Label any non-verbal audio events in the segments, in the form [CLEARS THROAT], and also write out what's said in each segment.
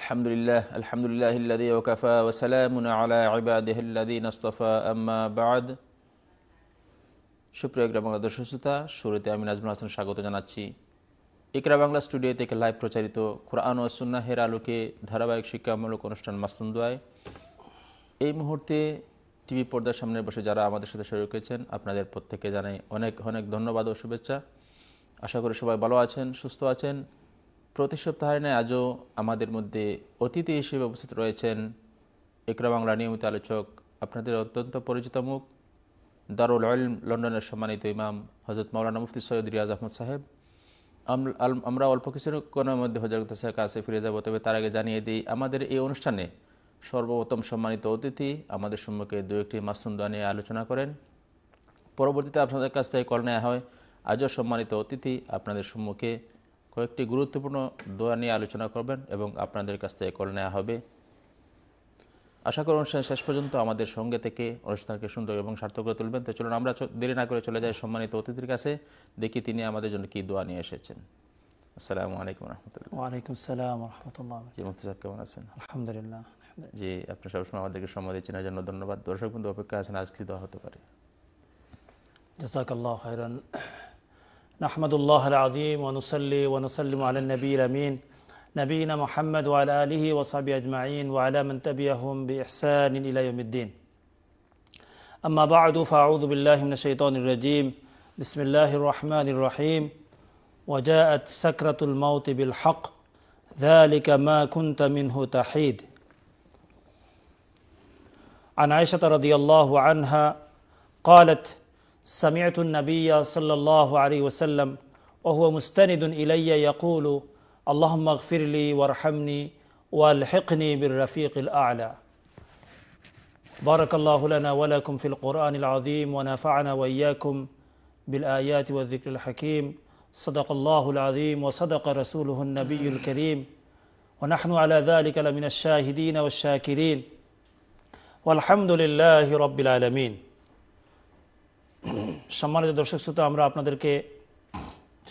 الحمد لله الحمد لله الذي وكفى وسلام على عباده الذين اصطفى أما بعد সুপ্রিয় একরা বাংলা দর্শক শ্রোতা শুরুতে আমি নাজমুল হাসান স্বাগত জানাচ্ছি ইকরা বাংলা স্টুডিও থেকে লাইভ প্রচারিত কোরআন ও সুন্নাহের আলোকে ধারাবাহিক শিক্ষামূলক অনুষ্ঠান মাস্তুন্দোয়ায় এই মুহূর্তে টিভি পর্দার সামনে বসে যারা আমাদের সাথে শরীর করেছেন আপনাদের প্রত্যেকে জানাই অনেক অনেক ধন্যবাদ ও শুভেচ্ছা আশা করি সবাই ভালো আছেন সুস্থ আছেন প্রতি সপ্তাহে আজও আমাদের মধ্যে অতিথি হিসেবে উপস্থিত রয়েছেন একরা বাংলা নিয়মিত আলোচক আপনাদের অত্যন্ত পরিচিত মুখ দারুল আলম লন্ডনের সম্মানিত ইমাম হজরত মৌলানা মুফতি সৈয়দ রিয়াজ আহমদ সাহেব আমরা অল্প কিছুক্ষণের মধ্যে হজরত সাহেব কাছে ফিরে যাব তবে তার আগে জানিয়ে দিই আমাদের এই অনুষ্ঠানে সর্বপ্রথম সম্মানিত অতিথি আমাদের সম্মুখে দু একটি মাসুন দোয়া নিয়ে আলোচনা করেন পরবর্তীতে আপনাদের কাছ থেকে কল নেওয়া হয় আজও সম্মানিত অতিথি আপনাদের সম্মুখে কয়েকটি গুরুত্বপূর্ণ দোয়া নিয়ে আলোচনা করবেন এবং আপনাদের কাছ থেকে করে নেওয়া হবে আশা করি অনুষ্ঠান শেষ পর্যন্ত আমাদের সঙ্গে থেকে অনুষ্ঠানকে সুন্দর এবং সার্থক করে তুলবেন তো চলুন আমরা দেরি না করে চলে যাই সম্মানিত অতিথির কাছে দেখি তিনি আমাদের জন্য কি দোয়া নিয়ে এসেছেন আসসালামু আলাইকুম রহমতুল্লাহ ওয়ালাইকুম সালাম রহমতুল্লাহ জি মুফতি সাহেব কেমন আছেন আলহামদুলিল্লাহ জি আপনি সবসময় আমাদেরকে সময় দিচ্ছেন জন্য ধন্যবাদ দর্শক বন্ধু অপেক্ষা আছেন আজকে দোয়া হতে পারে জাসাকাল্লাহ খায়রান نحمد الله العظيم ونصلي ونسلم على النبي الأمين نبينا محمد وعلى آله وصحبه أجمعين وعلى من تبعهم بإحسان إلى يوم الدين أما بعد فأعوذ بالله من الشيطان الرجيم بسم الله الرحمن الرحيم وجاءت سكرة الموت بالحق ذلك ما كنت منه تحيد عن عائشة رضي الله عنها قالت سمعت النبي صلى الله عليه وسلم وهو مستند الي يقول اللهم اغفر لي وارحمني والحقني بالرفيق الاعلى بارك الله لنا ولكم في القران العظيم ونفعنا واياكم بالايات والذكر الحكيم صدق الله العظيم وصدق رسوله النبي الكريم ونحن على ذلك لمن الشاهدين والشاكرين والحمد لله رب العالمين সম্মানিত দর্শক শ্রোতা আমরা আপনাদেরকে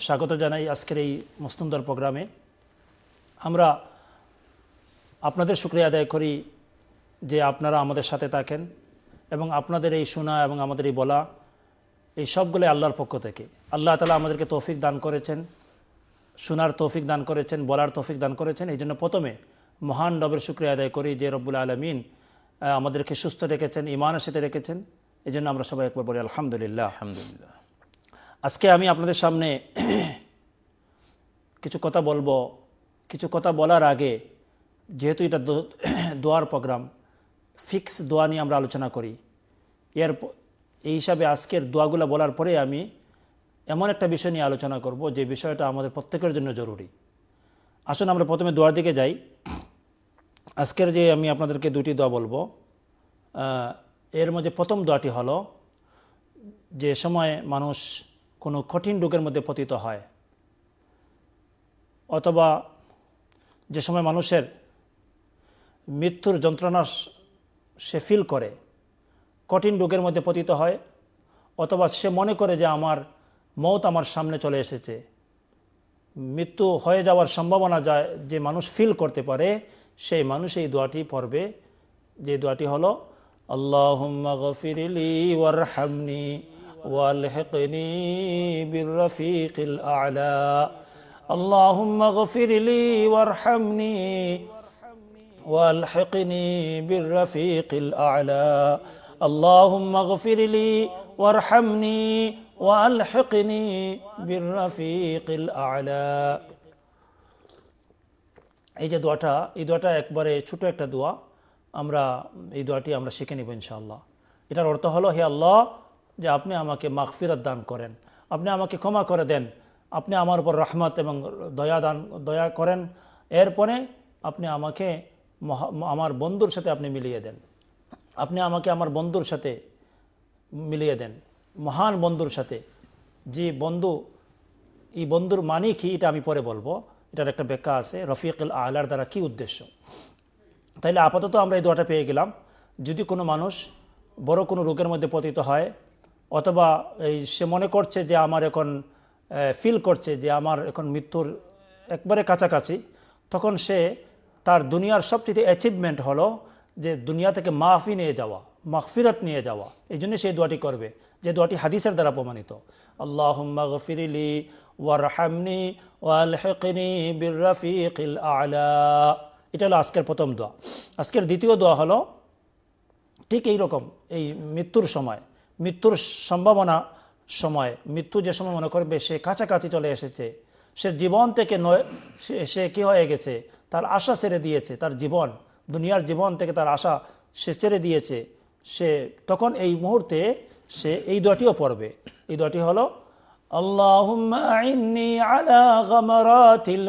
স্বাগত জানাই আজকের এই মস্তুন্দর প্রোগ্রামে আমরা আপনাদের শুক্রিয়া আদায় করি যে আপনারা আমাদের সাথে থাকেন এবং আপনাদের এই শোনা এবং আমাদের এই বলা এই সবগুলো আল্লাহর পক্ষ থেকে আল্লাহ তালা আমাদেরকে তৌফিক দান করেছেন শোনার তৌফিক দান করেছেন বলার তৌফিক দান করেছেন এই জন্য প্রথমে মহান রবের শুক্রিয়া আদায় করি যে রব্বুল আলমিন আমাদেরকে সুস্থ রেখেছেন ইমানের সাথে রেখেছেন এই জন্য আমরা সবাই একবার বলি আলহামদুলিল্লাহ আলহামদুলিল্লাহ আজকে আমি আপনাদের সামনে [CLEARS THROAT] কিছু কথা বলবো কিছু কথা বলার আগে যেহেতু এটা [CLEARS THROAT] দোয়ার প্রোগ্রাম ফিক্স দোয়া নিয়ে আমরা আলোচনা করি এর এই হিসাবে আজকের দোয়াগুলো বলার পরে আমি এমন একটা বিষয় নিয়ে আলোচনা করব যে বিষয়টা আমাদের প্রত্যেকের জন্য জরুরি আসুন আমরা প্রথমে দোয়ার দিকে যাই আজকের যে আমি আপনাদেরকে দুটি দোয়া বলবো এর মধ্যে প্রথম দোয়াটি হল যে সময় মানুষ কোনো কঠিন রোগের মধ্যে পতিত হয় অথবা যে সময় মানুষের মৃত্যুর যন্ত্রণা সে ফিল করে কঠিন রোগের মধ্যে পতিত হয় অথবা সে মনে করে যে আমার মত আমার সামনে চলে এসেছে মৃত্যু হয়ে যাওয়ার সম্ভাবনা যায় যে মানুষ ফিল করতে পারে সেই মানুষ এই দোয়াটি পড়বে যে দোয়াটি হলো اللهم اغفر لي وارحمني والحقني بالرفيق الاعلى اللهم اغفر لي وارحمني والحقني بالرفيق الاعلى اللهم اغفر لي وارحمني والحقني بالرفيق الاعلى এই যে দোয়াটা এই দোয়াটা একবারে ছোট একটা দোয়া আমরা এই দোয়াটি আমরা শিখে নিব ইনশাআল্লাহ এটার অর্থ হলো হে আল্লাহ যে আপনি আমাকে মাগফিরাত দান করেন আপনি আমাকে ক্ষমা করে দেন আপনি আমার উপর রহমত এবং দয়া দান দয়া করেন এরপরে আপনি আমাকে আমার বন্ধুর সাথে আপনি মিলিয়ে দেন আপনি আমাকে আমার বন্ধুর সাথে মিলিয়ে দেন মহান বন্ধুর সাথে যে বন্ধু এই বন্ধুর মানে কি এটা আমি পরে বলবো এটার একটা ব্যাখ্যা আছে রফিকুল আহলার দ্বারা কি উদ্দেশ্য তাহলে আপাতত আমরা এই দোয়াটা পেয়ে গেলাম যদি কোনো মানুষ বড় কোনো রোগের মধ্যে পতিত হয় অথবা এই সে মনে করছে যে আমার এখন ফিল করছে যে আমার এখন মৃত্যুর একবারে কাছাকাছি তখন সে তার দুনিয়ার সবচেয়ে অ্যাচিভমেন্ট হলো যে দুনিয়া থেকে মাহফি নিয়ে যাওয়া মাহফিরত নিয়ে যাওয়া এই জন্য সেই দোয়াটি করবে যে দোয়াটি হাদিসের দ্বারা প্রমাণিত আল্লাহ ওয়ার ওয়ারহামনি ওয়াল হেকনি বিরফিক আলা এটা হলো আজকের প্রথম দোয়া আজকের দ্বিতীয় দোয়া হলো ঠিক এই রকম এই মৃত্যুর সময় মৃত্যুর সম্ভাবনা সময় মৃত্যু যে সময় মনে করবে সে কাছাকাছি চলে এসেছে সে জীবন থেকে নয় সে কী হয়ে গেছে তার আশা ছেড়ে দিয়েছে তার জীবন দুনিয়ার জীবন থেকে তার আশা সে ছেড়ে দিয়েছে সে তখন এই মুহূর্তে সে এই দোয়াটিও পড়বে এই দোয়াটি হলো আল্লাহ আলা গমরাতিল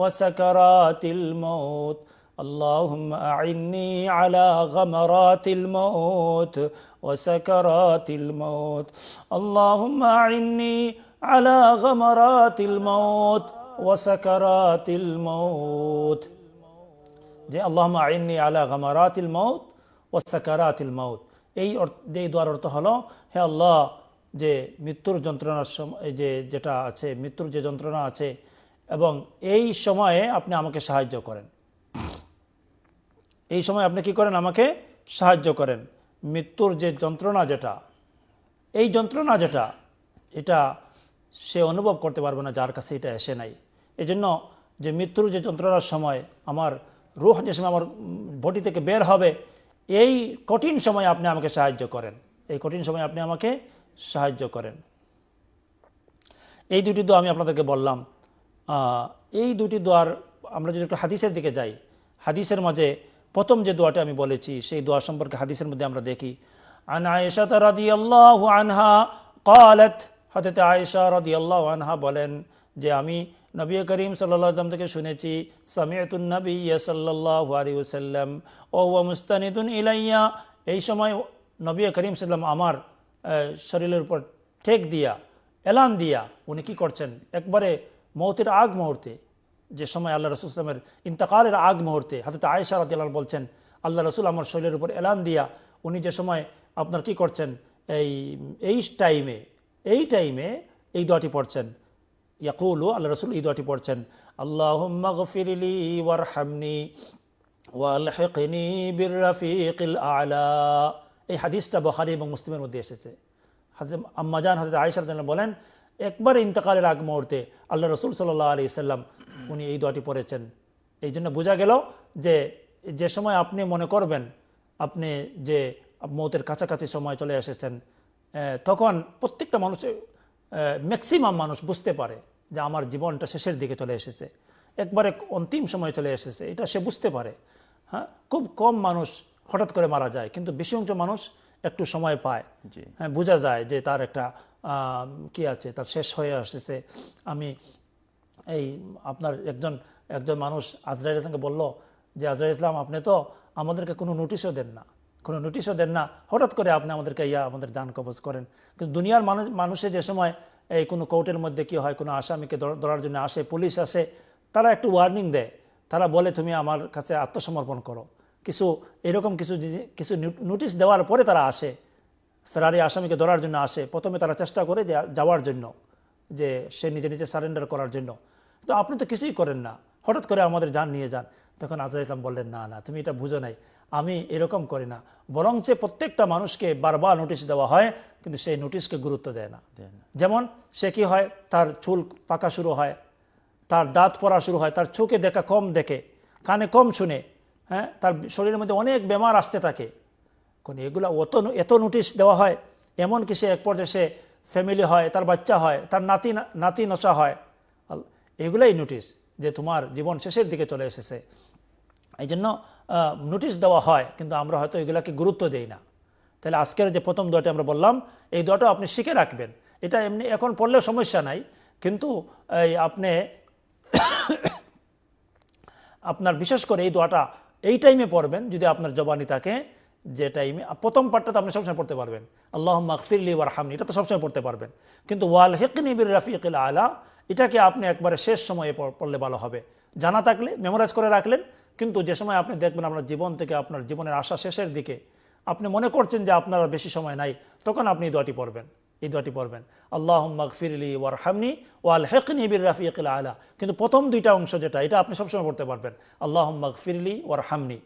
وسكرات الموت اللهم أعني على غمرات الموت وسكرات الموت اللهم أعني على غمرات الموت وسكرات الموت যে আল্লাহমা আইননি আলা গামারাতিল الموت ও সাকারাতিল اي এই এই দ্বার অর্থ হলো হে আল্লাহ যে মৃত্যুর যন্ত্রণার সময় যে যেটা আছে মৃত্যুর যে এবং এই সময়ে আপনি আমাকে সাহায্য করেন এই সময় আপনি কি করেন আমাকে সাহায্য করেন মৃত্যুর যে যন্ত্রণা যেটা এই যন্ত্রণা যেটা এটা সে অনুভব করতে পারবে না যার কাছে এটা এসে নাই এজন্য যে মৃত্যুর যে যন্ত্রণার সময় আমার রুহ যে সময় আমার বডি থেকে বের হবে এই কঠিন সময়ে আপনি আমাকে সাহায্য করেন এই কঠিন সময়ে আপনি আমাকে সাহায্য করেন এই দুটি তো আমি আপনাদেরকে বললাম এই দুটি দোয়ার আমরা যদি একটু হাদিসের দিকে যাই হাদিসের মাঝে প্রথম যে দোয়াটি আমি বলেছি সেই দোয়া সম্পর্কে হাদিসের মধ্যে আমরা দেখি আন আনহা কালাত আয়েশা রাদি আল্লাহ আনহা বলেন যে আমি নবী করিম সাল্লাম থেকে শুনেছি সামিয়াতুন নবী সাল্লাহ আলী ওসাল্লাম ও মুস্তানিদুন ইলাইয়া এই সময় নবী করিম সাল্লাম আমার শরীরের উপর ঠেক দিয়া এলান দিয়া উনি কি করছেন একবারে মৌতের আগ মুহূর্তে যে সময় আল্লাহ রসুল ইসলামের ইন্তকালের আগ মুহূর্তে হাজরত আয়েশা রাতিয়াল বলছেন আল্লাহ রসুল আমার শরীরের উপর এলান দিয়া উনি যে সময় আপনার কি করছেন এই এই টাইমে এই টাইমে এই দোয়াটি পড়ছেন ইয়াকুলু আল্লাহ রসুল এই দোয়াটি পড়ছেন আল্লাহ আলা এই হাদিসটা বহারি এবং মুসলিমের মধ্যে এসেছে হাজর আম্মাজান হজরত আয়েশা রাতিয়াল বলেন একবার ইন্তকালের আগ মুহূর্তে আল্লাহ রসুল সাল্লাহ আলি সাল্লাম উনি এই দোয়াটি পড়েছেন এই জন্য বোঝা গেল যে যে সময় আপনি মনে করবেন আপনি যে মৌতের কাছাকাছি সময় চলে এসেছেন তখন প্রত্যেকটা মানুষ ম্যাক্সিমাম মানুষ বুঝতে পারে যে আমার জীবনটা শেষের দিকে চলে এসেছে একবারে অন্তিম সময় চলে এসেছে এটা সে বুঝতে পারে হ্যাঁ খুব কম মানুষ হঠাৎ করে মারা যায় কিন্তু বেশি অংশ মানুষ একটু সময় পায় হ্যাঁ বোঝা যায় যে তার একটা কি আছে তার শেষ হয়ে আসছে আমি এই আপনার একজন একজন মানুষ আজরাইল ইসলামকে বললো যে আজরাইল ইসলাম আপনি তো আমাদেরকে কোনো নোটিশও দেন না কোনো নোটিশও দেন না হঠাৎ করে আপনি আমাদেরকে ইয়া আমাদের দান কবজ করেন কিন্তু দুনিয়ার মানুষ মানুষে যে সময় এই কোনো কোর্টের মধ্যে কি হয় কোনো আসামিকে ধরার জন্য আসে পুলিশ আসে তারা একটু ওয়ার্নিং দেয় তারা বলে তুমি আমার কাছে আত্মসমর্পণ করো কিছু এরকম কিছু কিছু নোটিশ দেওয়ার পরে তারা আসে ফেরারি আসামিকে ধরার জন্য আসে প্রথমে তারা চেষ্টা করে যাওয়ার জন্য যে সে নিজে নিজে সারেন্ডার করার জন্য তো আপনি তো কিছুই করেন না হঠাৎ করে আমাদের যান নিয়ে যান তখন আজহার ইসলাম বললেন না না তুমি এটা বুঝো নাই আমি এরকম করি না বরঞ্চ প্রত্যেকটা মানুষকে বারবার নোটিশ দেওয়া হয় কিন্তু সেই নোটিশকে গুরুত্ব দেয় না যেমন সে কি হয় তার চুল পাকা শুরু হয় তার দাঁত পড়া শুরু হয় তার চোখে দেখা কম দেখে কানে কম শুনে হ্যাঁ তার শরীরের মধ্যে অনেক বেমার আসতে থাকে কোন এগুলো অত এত নোটিশ দেওয়া হয় এমন কি সে এক পর্যায়ে সে ফ্যামিলি হয় তার বাচ্চা হয় তার নাতি নাতি নচা হয় এগুলাই নোটিশ যে তোমার জীবন শেষের দিকে চলে এসেছে এই জন্য নোটিশ দেওয়া হয় কিন্তু আমরা হয়তো এগুলাকে গুরুত্ব দেই না তাহলে আজকের যে প্রথম দোয়াটি আমরা বললাম এই দোয়াটা আপনি শিখে রাখবেন এটা এমনি এখন পড়লেও সমস্যা নাই কিন্তু এই আপনি [COUGHS] আপনার বিশেষ করে এই দোয়াটা এই টাইমে পড়বেন যদি আপনার জবানি থাকে যে টাইমে প্রথম পাঠটা তো আপনি সবসময় পড়তে পারবেন আল্লাহ মাকফিরলি ওয়ারহামনি এটা তো সবসময় পড়তে পারবেন কিন্তু ওয়াল হেকনিবির রাফিক আলা এটাকে আপনি একবারে শেষ সময়ে পড়লে ভালো হবে জানা থাকলে মেমোরাইজ করে রাখলেন কিন্তু যে সময় আপনি দেখবেন আপনার জীবন থেকে আপনার জীবনের আশা শেষের দিকে আপনি মনে করছেন যে আপনার বেশি সময় নাই তখন আপনি এই দোয়াটি পড়বেন এই দোয়াটি পড়বেন আল্লাহ ওয়ার ওয়ারহামনি ওয়াল হেকনি বির রাফিকিল আলা কিন্তু প্রথম দুইটা অংশ যেটা এটা আপনি সবসময় পড়তে পারবেন আল্লাহ মকফিরলি ওয়ারহামনি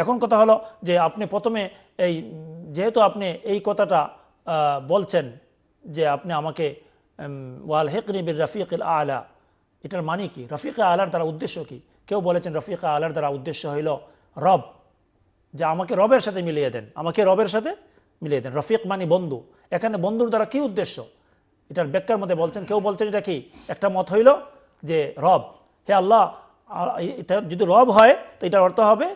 এখন কথা হলো যে আপনি প্রথমে এই যেহেতু আপনি এই কথাটা বলছেন যে আপনি আমাকে ওয়াল হেকনিবির রফিক আলা এটার মানে কি রফিক আলার দ্বারা উদ্দেশ্য কি কেউ বলেছেন রফিক আলার দ্বারা উদ্দেশ্য হইল রব যে আমাকে রবের সাথে মিলিয়ে দেন আমাকে রবের সাথে মিলিয়ে দেন রফিক মানে বন্ধু এখানে বন্ধুর দ্বারা কি উদ্দেশ্য এটার ব্যাখ্যার মধ্যে বলছেন কেউ বলছেন এটা কি একটা মত হইল যে রব হে আল্লাহ যদি রব হয় তো এটার অর্থ হবে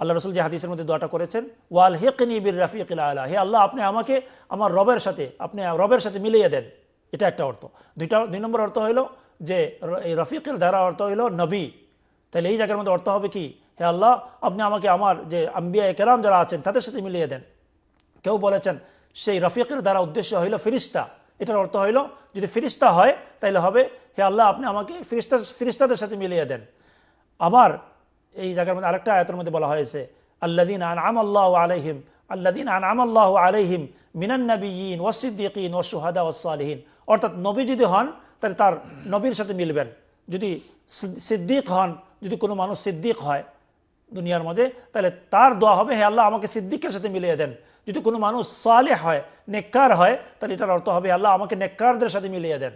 আল্লাহ রসুল যে হাদিসের মধ্যে দোয়াটা করেছেন ওয়াল হেকনি বির রাফিক আল্লাহ হে আল্লাহ আপনি আমাকে আমার রবের সাথে আপনি রবের সাথে মিলিয়ে দেন এটা একটা অর্থ দুইটা দুই নম্বর অর্থ হইল যে এই রফিকের দ্বারা অর্থ হইল নবী তাহলে এই জায়গার মধ্যে অর্থ হবে কি হে আল্লাহ আপনি আমাকে আমার যে আম্বিয়া কেরাম যারা আছেন তাদের সাথে মিলিয়ে দেন কেউ বলেছেন সেই রফিকের দ্বারা উদ্দেশ্য হইল ফিরিস্তা এটার অর্থ হইল যদি ফিরিস্তা হয় তাহলে হবে হে আল্লাহ আপনি আমাকে ফিরিস্তা ফিরিস্তাদের সাথে মিলিয়ে দেন আবার এই জায়গার মধ্যে আরেকটা আয়তের মধ্যে বলা হয়েছে আল্লাদিন আন আম আল্লাহ আলহিম আল্লাদিন আন আম আলহিম মিনান্নবীন ওসিদ্দিকিন ও ওসালহীন অর্থাৎ নবী যদি হন তাহলে তার নবীর সাথে মিলবেন যদি সিদ্দিক হন যদি কোনো মানুষ সিদ্দিক হয় দুনিয়ার মধ্যে তাহলে তার দোয়া হবে হে আল্লাহ আমাকে সিদ্দিকের সাথে মিলিয়ে দেন যদি কোনো মানুষ সালে হয় নেককার হয় তাহলে এটার অর্থ হবে আল্লাহ আমাকে নেককারদের সাথে মিলিয়ে দেন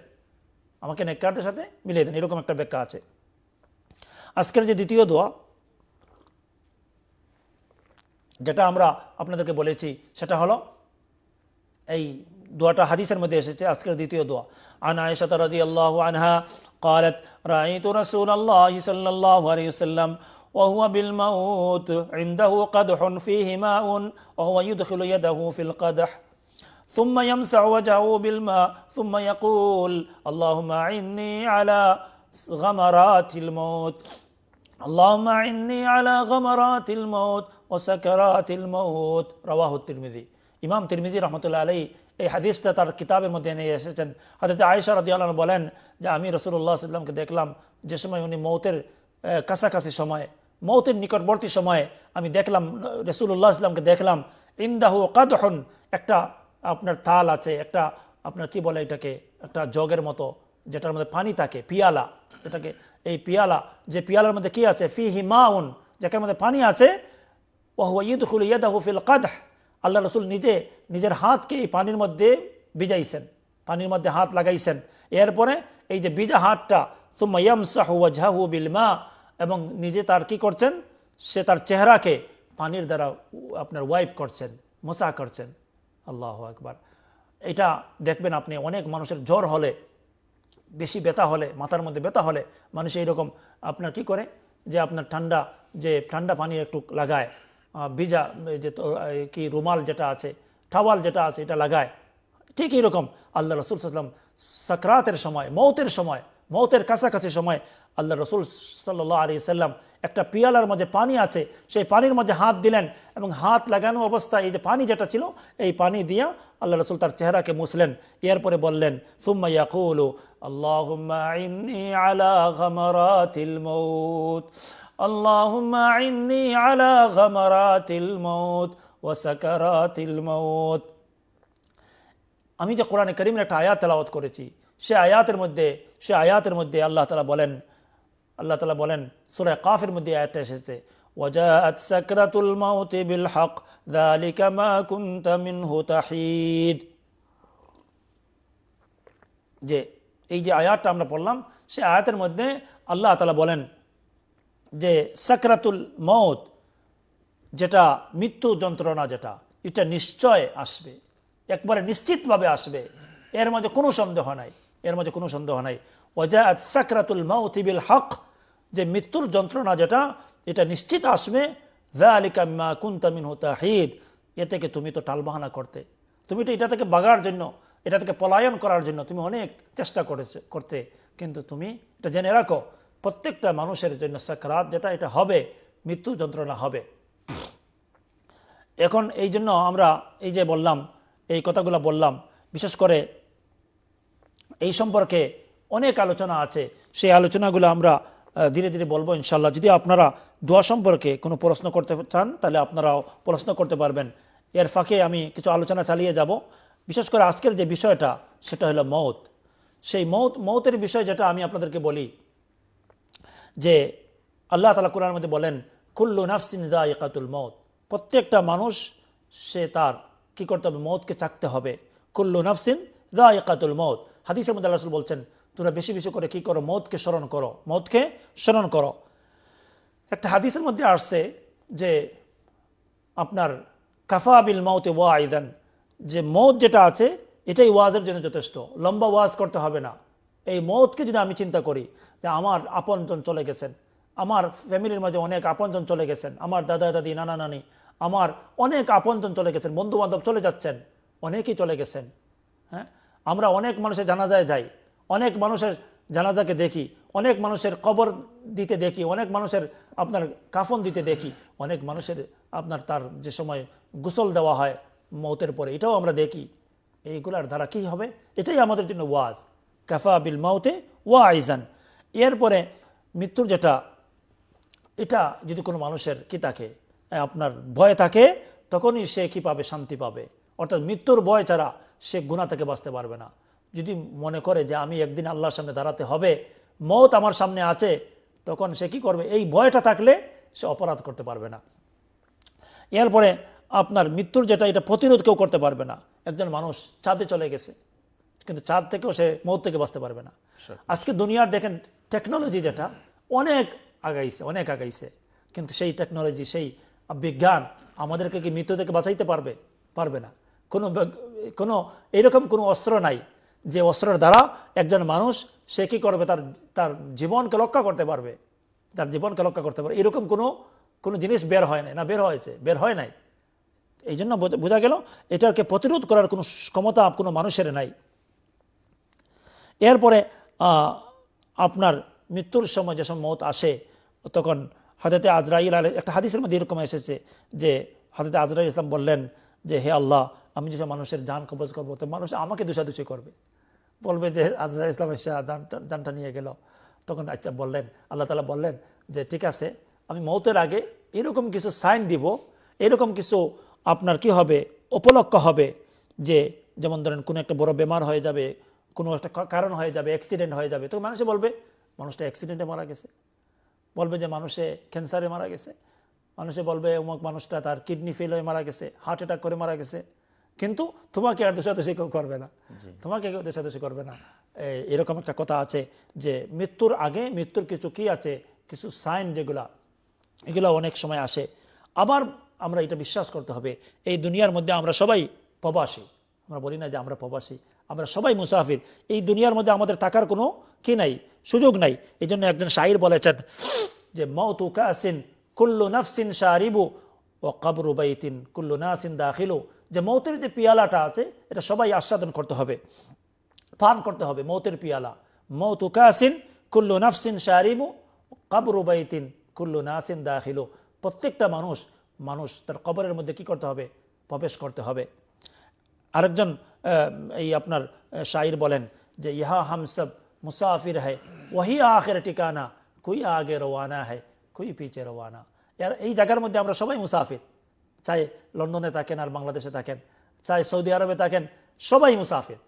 আমাকে নেককারদের সাথে মিলিয়ে দেন এরকম একটা ব্যাখ্যা আছে আজকের যে দ্বিতীয় দোয়া যেটা আমরা আপনাদেরকে বলেছি সেটা হলো এই দোয়াটা হাদিসের মধ্যে এসেছে আজকের দ্বিতীয় দোয়া আন আয়েশা রাদি আল্লাহ আনহা قالت رأيت رسول الله صلى الله عليه وسلم وهو بالموت عنده قدح فيه ماء وهو يدخل يده في القدح ثم يمسح وجهه بالماء ثم يقول اللهم أعني على غمرات الموت اللهم إني على غمرات الموت وسكرات الموت رواه الترمذي ইমাম তিরমিজি রহমতুল্লাহ আলাই এই হাদিসটা তার কিতাবের মধ্যে নিয়ে এসেছেন হাজরত আয়েশা রদিয়াল বলেন যে আমি রসুল্লাহ সাল্লামকে দেখলাম যে সময় উনি মৌতের কাছাকাছি সময়ে মৌতের নিকটবর্তী সময়ে আমি দেখলাম রসুল্লাহ সাল্লামকে দেখলাম ইন্দাহু কাদহন একটা আপনার থাল আছে একটা আপনার কি বলে এটাকে একটা জগের মতো যেটার মধ্যে পানি থাকে পিয়ালা যেটাকে এই পিয়ালা যে পিয়ালার মধ্যে কি আছে ফি হিমাউন যাকের মধ্যে পানি আছে ওয়াহু হুল ইয়াদাহু ফিল কাদ আল্লাহ রসুল নিজে নিজের হাতকে এই পানির মধ্যে ভিজাইছেন পানির মধ্যে হাত লাগাইছেন এরপরে এই যে বিজা হাতটা সুমাইয়াম সাহু বিল বিলমা এবং নিজে তার কি করছেন সে তার চেহারাকে পানির দ্বারা আপনার ওয়াইপ করছেন মশা করছেন আল্লাহ একবার এটা দেখবেন আপনি অনেক মানুষের জ্বর হলে বেশি ব্যথা হলে মাথার মধ্যে ব্যথা হলে মানুষ এইরকম আপনার কি করে যে আপনার ঠান্ডা যে ঠান্ডা পানি একটু লাগায় ভিজা যে কি রুমাল যেটা আছে ঠাওয়াল যেটা আছে এটা লাগায় ঠিক এইরকম আল্লাহ রসুল সাল্লাম সাকরাতের সময় মৌতের সময় মতের কাছাকাছি সময় আল্লাহ রসুল সাল্লাহ আলি সাল্লাম একটা পিয়ালার মধ্যে পানি আছে সেই পানির মধ্যে হাত দিলেন এবং হাত লাগানো অবস্থায় এই যে পানি যেটা ছিল এই পানি দিয়া আল্লাহ রসুল তার চেহারাকে মুছলেন এরপরে বললেন সুম্মা আল্লাহ আমি যে কোরআনে করিমের একটা আয়াত তেলাওয়াত করেছি সে আয়াতের মধ্যে সে আয়াতের মধ্যে আল্লাহ তালা বলেন আল্লাহ তালা বলেন সুরায় কাফের মধ্যে আয়াতটা এসেছে وجاءت سكرة الموت بالحق ذلك ما كنت منه تحيد যে এই যে আয়াতটা আমরা পড়লাম সে আয়াতের মধ্যে আল্লাহ তালা বলেন যে সাকরাতুল মৌত যেটা মৃত্যু যন্ত্রণা যেটা এটা নিশ্চয় আসবে একবারে নিশ্চিতভাবে আসবে এর মধ্যে কোনো সন্দেহ নাই এর মাঝে কোনো সন্দেহ নাই ওজা সাকরাতুল মাউতিবিল হক যে মৃত্যুর যন্ত্রণা যেটা এটা নিশ্চিত আসবে ভ্যালিকা মা কুন্তামিন হিদ এ থেকে তুমি তো টালবাহানা করতে তুমি তো এটা থেকে বাগার জন্য এটা থেকে পলায়ন করার জন্য তুমি অনেক চেষ্টা করেছে করতে কিন্তু তুমি এটা জেনে রাখো প্রত্যেকটা মানুষের জন্য সাকরাত যেটা এটা হবে মৃত্যু যন্ত্রণা হবে এখন এই জন্য আমরা এই যে বললাম এই কথাগুলো বললাম বিশেষ করে এই সম্পর্কে অনেক আলোচনা আছে সেই আলোচনাগুলো আমরা ধীরে ধীরে বলবো ইনশাল্লাহ যদি আপনারা দোয়া সম্পর্কে কোনো প্রশ্ন করতে চান তাহলে আপনারাও প্রশ্ন করতে পারবেন এর ফাঁকে আমি কিছু আলোচনা চালিয়ে যাব বিশেষ করে আজকের যে বিষয়টা সেটা হলো মৌত সেই মৌত মৌতের বিষয় যেটা আমি আপনাদেরকে বলি যে আল্লাহ তালা কুরার মধ্যে বলেন কুল্লু নাফসিন দা একাতুল মৌত প্রত্যেকটা মানুষ সে তার কি করতে হবে মৌতকে চাকতে হবে কুল্লু নাফসিন দা একাতুল মৌত হাদিসের মধ্যে আল্লাহ রসুল বলছেন তোমরা বেশি বেশি করে কি করো মদকে স্মরণ করো মদকে স্মরণ করো একটা হাদিসের মধ্যে আসছে যে আপনার কাফা বিল মাউতে ওয়া আইদান যে মদ যেটা আছে এটাই ওয়াজের জন্য যথেষ্ট লম্বা ওয়াজ করতে হবে না এই মদকে যদি আমি চিন্তা করি যে আমার আপনজন চলে গেছেন আমার ফ্যামিলির মাঝে অনেক আপনজন চলে গেছেন আমার দাদা দাদি নানা নানি আমার অনেক আপনজন চলে গেছেন বন্ধু বান্ধব চলে যাচ্ছেন অনেকেই চলে গেছেন হ্যাঁ আমরা অনেক মানুষের জানাজায় যাই অনেক মানুষের জানাজাকে দেখি অনেক মানুষের কবর দিতে দেখি অনেক মানুষের আপনার কাফন দিতে দেখি অনেক মানুষের আপনার তার যে সময় গোসল দেওয়া হয় মৌতের পরে এটাও আমরা দেখি এইগুলার দ্বারা কি হবে এটাই আমাদের জন্য ওয়াজ কাফা বিল মাউতে ওয়া আইজান এরপরে মৃত্যুর যেটা এটা যদি কোনো মানুষের কি থাকে আপনার ভয় থাকে তখনই সে কি পাবে শান্তি পাবে অর্থাৎ মৃত্যুর ভয় ছাড়া সে গুণা থেকে বাঁচতে পারবে না যদি মনে করে যে আমি একদিন আল্লাহর সামনে দাঁড়াতে হবে মত আমার সামনে আছে তখন সে কি করবে এই ভয়টা থাকলে সে অপরাধ করতে পারবে না এরপরে আপনার মৃত্যুর যেটা এটা প্রতিরোধ কেউ করতে পারবে না একজন মানুষ চাঁদে চলে গেছে কিন্তু চাঁদ থেকেও সে মত থেকে বাঁচতে পারবে না আজকে দুনিয়ার দেখেন টেকনোলজি যেটা অনেক আগাইছে অনেক আগাইছে কিন্তু সেই টেকনোলজি সেই বিজ্ঞান আমাদেরকে কি মৃত্যু থেকে বাঁচাইতে পারবে পারবে না কোনো কোনো এরকম কোনো অস্ত্র নাই যে অস্ত্রের দ্বারা একজন মানুষ সে কী করবে তার তার জীবনকে রক্ষা করতে পারবে তার জীবনকে রক্ষা করতে পারবে এরকম কোনো কোনো জিনিস বের হয় নাই না বের হয়েছে বের হয় নাই এই জন্য বোঝা গেল এটাকে প্রতিরোধ করার কোনো ক্ষমতা কোনো মানুষের নাই এরপরে আপনার মৃত্যুর সময় যেসব মত আসে তখন হাজরতে আজরাইল আলী একটা হাদিসের মধ্যে এরকম এসেছে যে হাজরতে আজরাই ইসলাম বললেন যে হে আল্লাহ আমি যেসব মানুষের যান কবজ করবো তো মানুষ আমাকে দোষাদুষি করবে বলবে যে আজরা ইসলাম এসে দানটা নিয়ে গেল তখন আচ্ছা বললেন আল্লাহ তালা বললেন যে ঠিক আছে আমি মৌতের আগে এরকম কিছু সাইন দিব এরকম কিছু আপনার কি হবে উপলক্ষ হবে যে যেমন ধরেন কোনো একটা বড় বেমার হয়ে যাবে কোনো একটা কারণ হয়ে যাবে অ্যাক্সিডেন্ট হয়ে যাবে তো মানুষে বলবে মানুষটা অ্যাক্সিডেন্টে মারা গেছে বলবে যে মানুষে ক্যান্সারে মারা গেছে মানুষে বলবে অমুক মানুষটা তার কিডনি ফেল হয়ে মারা গেছে হার্ট অ্যাটাক করে মারা গেছে কিন্তু তোমাকে আর দেশাদেশি কেউ করবে না তোমাকে কেউ দেশাদেশি করবে না এরকম একটা কথা আছে যে মৃত্যুর আগে মৃত্যুর কিছু কি আছে কিছু সাইন যেগুলা এগুলো অনেক সময় আসে আবার আমরা এটা বিশ্বাস করতে হবে এই দুনিয়ার মধ্যে আমরা সবাই প্রবাসী আমরা বলি না যে আমরা প্রবাসী আমরা সবাই মুসাফির এই দুনিয়ার মধ্যে আমাদের থাকার কোনো কি নাই সুযোগ নাই এই জন্য একজন শাহির বলেছেন যে মৌতু কাসিন কুল্লু নাফসিন শাহরিবু ও কাবরু বাইতিন কুল্লু নাসিন দাখিলু যে মৌতের যে পিয়ালাটা আছে এটা সবাই আস্বাদন করতে হবে পান করতে হবে মৌতের পিয়ালা মৌতু কাসিন কুল্লু নাফসিন শারিমু কাবরুবাইতিন কুল্লু নাসিন হিলো প্রত্যেকটা মানুষ মানুষ তার কবরের মধ্যে কি করতে হবে প্রবেশ করতে হবে আরেকজন এই আপনার শাইর বলেন যে ইহা হামসব মুসাফির হে ওহি আখের ঠিকানা কুই আগে রওয়ানা হ্যায় কুই পিচে রোয়ানা এই জায়গার মধ্যে আমরা সবাই মুসাফির চাই লন্ডনে থাকেন আর বাংলাদেশে থাকেন চাই সৌদি আরবে থাকেন সবাই মুসাফির